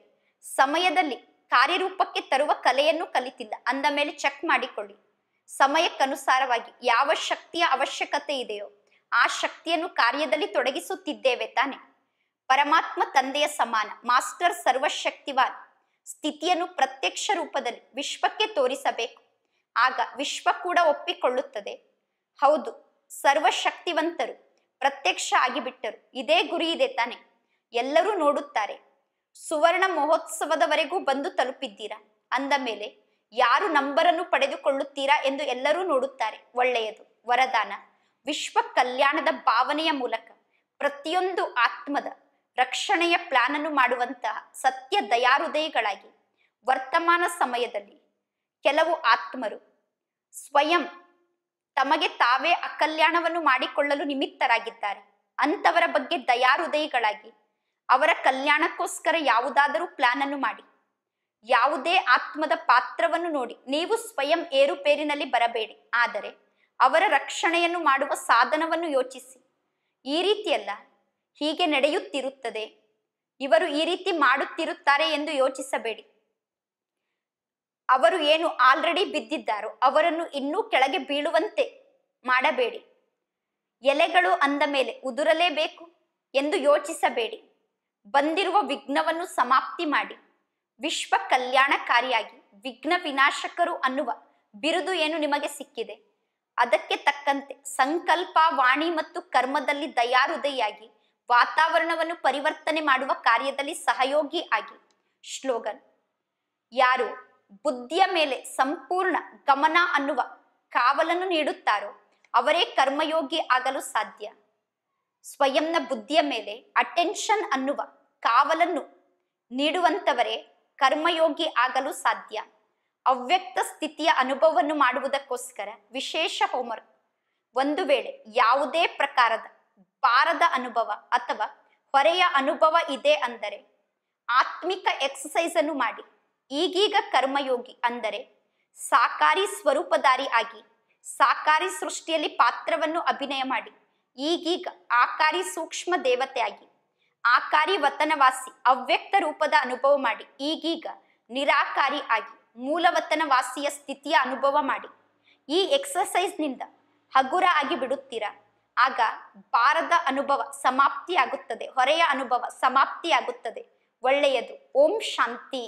ಸಮಯದಲ್ಲಿ ಕಾರ್ಯರೂಪಕ್ಕೆ ತರುವ ಕಲೆಯನ್ನು ಕಲಿತಿಲ್ಲ ಅಂದ ಮೇಲೆ ಚೆಕ್ ಮಾಡಿಕೊಳ್ಳಿ ಸಮಯಕ್ಕನುಸಾರವಾಗಿ ಯಾವ ಶಕ್ತಿಯ ಅವಶ್ಯಕತೆ ಇದೆಯೋ ಆ ಶಕ್ತಿಯನ್ನು ಕಾರ್ಯದಲ್ಲಿ ತೊಡಗಿಸುತ್ತಿದ್ದೇವೆ ತಾನೆ ಪರಮಾತ್ಮ ತಂದೆಯ ಸಮಾನ ಮಾಸ್ಟರ್ ಸರ್ವಶಕ್ತಿವಾನ್ ಸ್ಥಿತಿಯನ್ನು ಪ್ರತ್ಯಕ್ಷ ರೂಪದಲ್ಲಿ ವಿಶ್ವಕ್ಕೆ ತೋರಿಸಬೇಕು ಆಗ ವಿಶ್ವ ಕೂಡ ಒಪ್ಪಿಕೊಳ್ಳುತ್ತದೆ ಹೌದು ಸರ್ವಶಕ್ತಿವಂತರು ಪ್ರತ್ಯಕ್ಷ ಆಗಿಬಿಟ್ಟರು ಇದೇ ಗುರಿ ಇದೆ ತಾನೆ ಎಲ್ಲರೂ ನೋಡುತ್ತಾರೆ ಸುವರ್ಣ ಮಹೋತ್ಸವದವರೆಗೂ ಬಂದು ತಲುಪಿದ್ದೀರಾ ಅಂದ ಮೇಲೆ ಯಾರು ನಂಬರನ್ನು ಪಡೆದುಕೊಳ್ಳುತ್ತೀರಾ ಎಂದು ಎಲ್ಲರೂ ನೋಡುತ್ತಾರೆ ಒಳ್ಳೆಯದು ವರದಾನ ವಿಶ್ವ ಕಲ್ಯಾಣದ ಭಾವನೆಯ ಮೂಲಕ ಪ್ರತಿಯೊಂದು ಆತ್ಮದ ರಕ್ಷಣೆಯ ಅನ್ನು ಮಾಡುವಂತಹ ಸತ್ಯ ದಯಾಹೃದಯಗಳಾಗಿ ವರ್ತಮಾನ ಸಮಯದಲ್ಲಿ ಕೆಲವು ಆತ್ಮರು ಸ್ವಯಂ ತಮಗೆ ತಾವೇ ಅಕಲ್ಯಾಣವನ್ನು ಮಾಡಿಕೊಳ್ಳಲು ನಿಮಿತ್ತರಾಗಿದ್ದಾರೆ ಅಂತವರ ಬಗ್ಗೆ ದಯಾಹೃದಯಗಳಾಗಿ ಅವರ ಕಲ್ಯಾಣಕ್ಕೋಸ್ಕರ ಯಾವುದಾದರೂ ಅನ್ನು ಮಾಡಿ ಯಾವುದೇ ಆತ್ಮದ ಪಾತ್ರವನ್ನು ನೋಡಿ ನೀವು ಸ್ವಯಂ ಏರುಪೇರಿನಲ್ಲಿ ಬರಬೇಡಿ ಆದರೆ ಅವರ ರಕ್ಷಣೆಯನ್ನು ಮಾಡುವ ಸಾಧನವನ್ನು ಯೋಚಿಸಿ ಈ ರೀತಿಯಲ್ಲ ಹೀಗೆ ನಡೆಯುತ್ತಿರುತ್ತದೆ ಇವರು ಈ ರೀತಿ ಮಾಡುತ್ತಿರುತ್ತಾರೆ ಎಂದು ಯೋಚಿಸಬೇಡಿ ಅವರು ಏನು ಆಲ್ರೆಡಿ ಬಿದ್ದಿದ್ದಾರೋ ಅವರನ್ನು ಇನ್ನೂ ಕೆಳಗೆ ಬೀಳುವಂತೆ ಮಾಡಬೇಡಿ ಎಲೆಗಳು ಅಂದ ಮೇಲೆ ಉದುರಲೇಬೇಕು ಎಂದು ಯೋಚಿಸಬೇಡಿ ಬಂದಿರುವ ವಿಘ್ನವನ್ನು ಸಮಾಪ್ತಿ ಮಾಡಿ ವಿಶ್ವ ಕಲ್ಯಾಣಕಾರಿಯಾಗಿ ವಿಘ್ನ ವಿನಾಶಕರು ಅನ್ನುವ ಬಿರುದು ಏನು ನಿಮಗೆ ಸಿಕ್ಕಿದೆ ಅದಕ್ಕೆ ತಕ್ಕಂತೆ ಸಂಕಲ್ಪ ವಾಣಿ ಮತ್ತು ಕರ್ಮದಲ್ಲಿ ದಯಾರುದೆಯಾಗಿ ವಾತಾವರಣವನ್ನು ಪರಿವರ್ತನೆ ಮಾಡುವ ಕಾರ್ಯದಲ್ಲಿ ಸಹಯೋಗಿ ಆಗಿ ಶ್ಲೋಗನ್ ಯಾರು ಬುದ್ಧಿಯ ಮೇಲೆ ಸಂಪೂರ್ಣ ಗಮನ ಅನ್ನುವ ಕಾವಲನ್ನು ನೀಡುತ್ತಾರೋ ಅವರೇ ಕರ್ಮಯೋಗಿ ಆಗಲು ಸಾಧ್ಯ ಸ್ವಯಂನ ಬುದ್ಧಿಯ ಮೇಲೆ ಅಟೆನ್ಷನ್ ಅನ್ನುವ ಕಾವಲನ್ನು ನೀಡುವಂತವರೇ ಕರ್ಮಯೋಗಿ ಆಗಲು ಸಾಧ್ಯ ಅವ್ಯಕ್ತ ಸ್ಥಿತಿಯ ಅನುಭವವನ್ನು ಮಾಡುವುದಕ್ಕೋಸ್ಕರ ವಿಶೇಷ ಹೋಮ್ವರ್ಕ್ ಒಂದು ವೇಳೆ ಯಾವುದೇ ಪ್ರಕಾರದ ಪಾರದ ಅನುಭವ ಅಥವಾ ಹೊರೆಯ ಅನುಭವ ಇದೆ ಅಂದರೆ ಆತ್ಮಿಕ ಎಕ್ಸಸೈಸ್ ಅನ್ನು ಮಾಡಿ ಈಗೀಗ ಕರ್ಮಯೋಗಿ ಅಂದರೆ ಸಾಕಾರಿ ಸ್ವರೂಪಧಾರಿ ಆಗಿ ಸಾಕಾರಿ ಸೃಷ್ಟಿಯಲ್ಲಿ ಪಾತ್ರವನ್ನು ಅಭಿನಯ ಮಾಡಿ ಈಗೀಗ ಆಕಾರಿ ಸೂಕ್ಷ್ಮ ದೇವತೆ ಆಗಿ ಆಕಾರಿ ವತನವಾಸಿ ಅವ್ಯಕ್ತ ರೂಪದ ಅನುಭವ ಮಾಡಿ ಈಗೀಗ ನಿರಾಕಾರಿ ಆಗಿ ಮೂಲವತನವಾಸಿಯ ಸ್ಥಿತಿಯ ಅನುಭವ ಮಾಡಿ ಈ ಎಕ್ಸಸೈಸ್ನಿಂದ ಹಗುರ ಆಗಿ ಬಿಡುತ್ತೀರಾ ಆಗ ಬಾರದ ಅನುಭವ ಸಮಾಪ್ತಿಯಾಗುತ್ತದೆ ಹೊರೆಯ ಅನುಭವ ಸಮಾಪ್ತಿಯಾಗುತ್ತದೆ ಒಳ್ಳೆಯದು ಓಂ ಶಾಂತಿ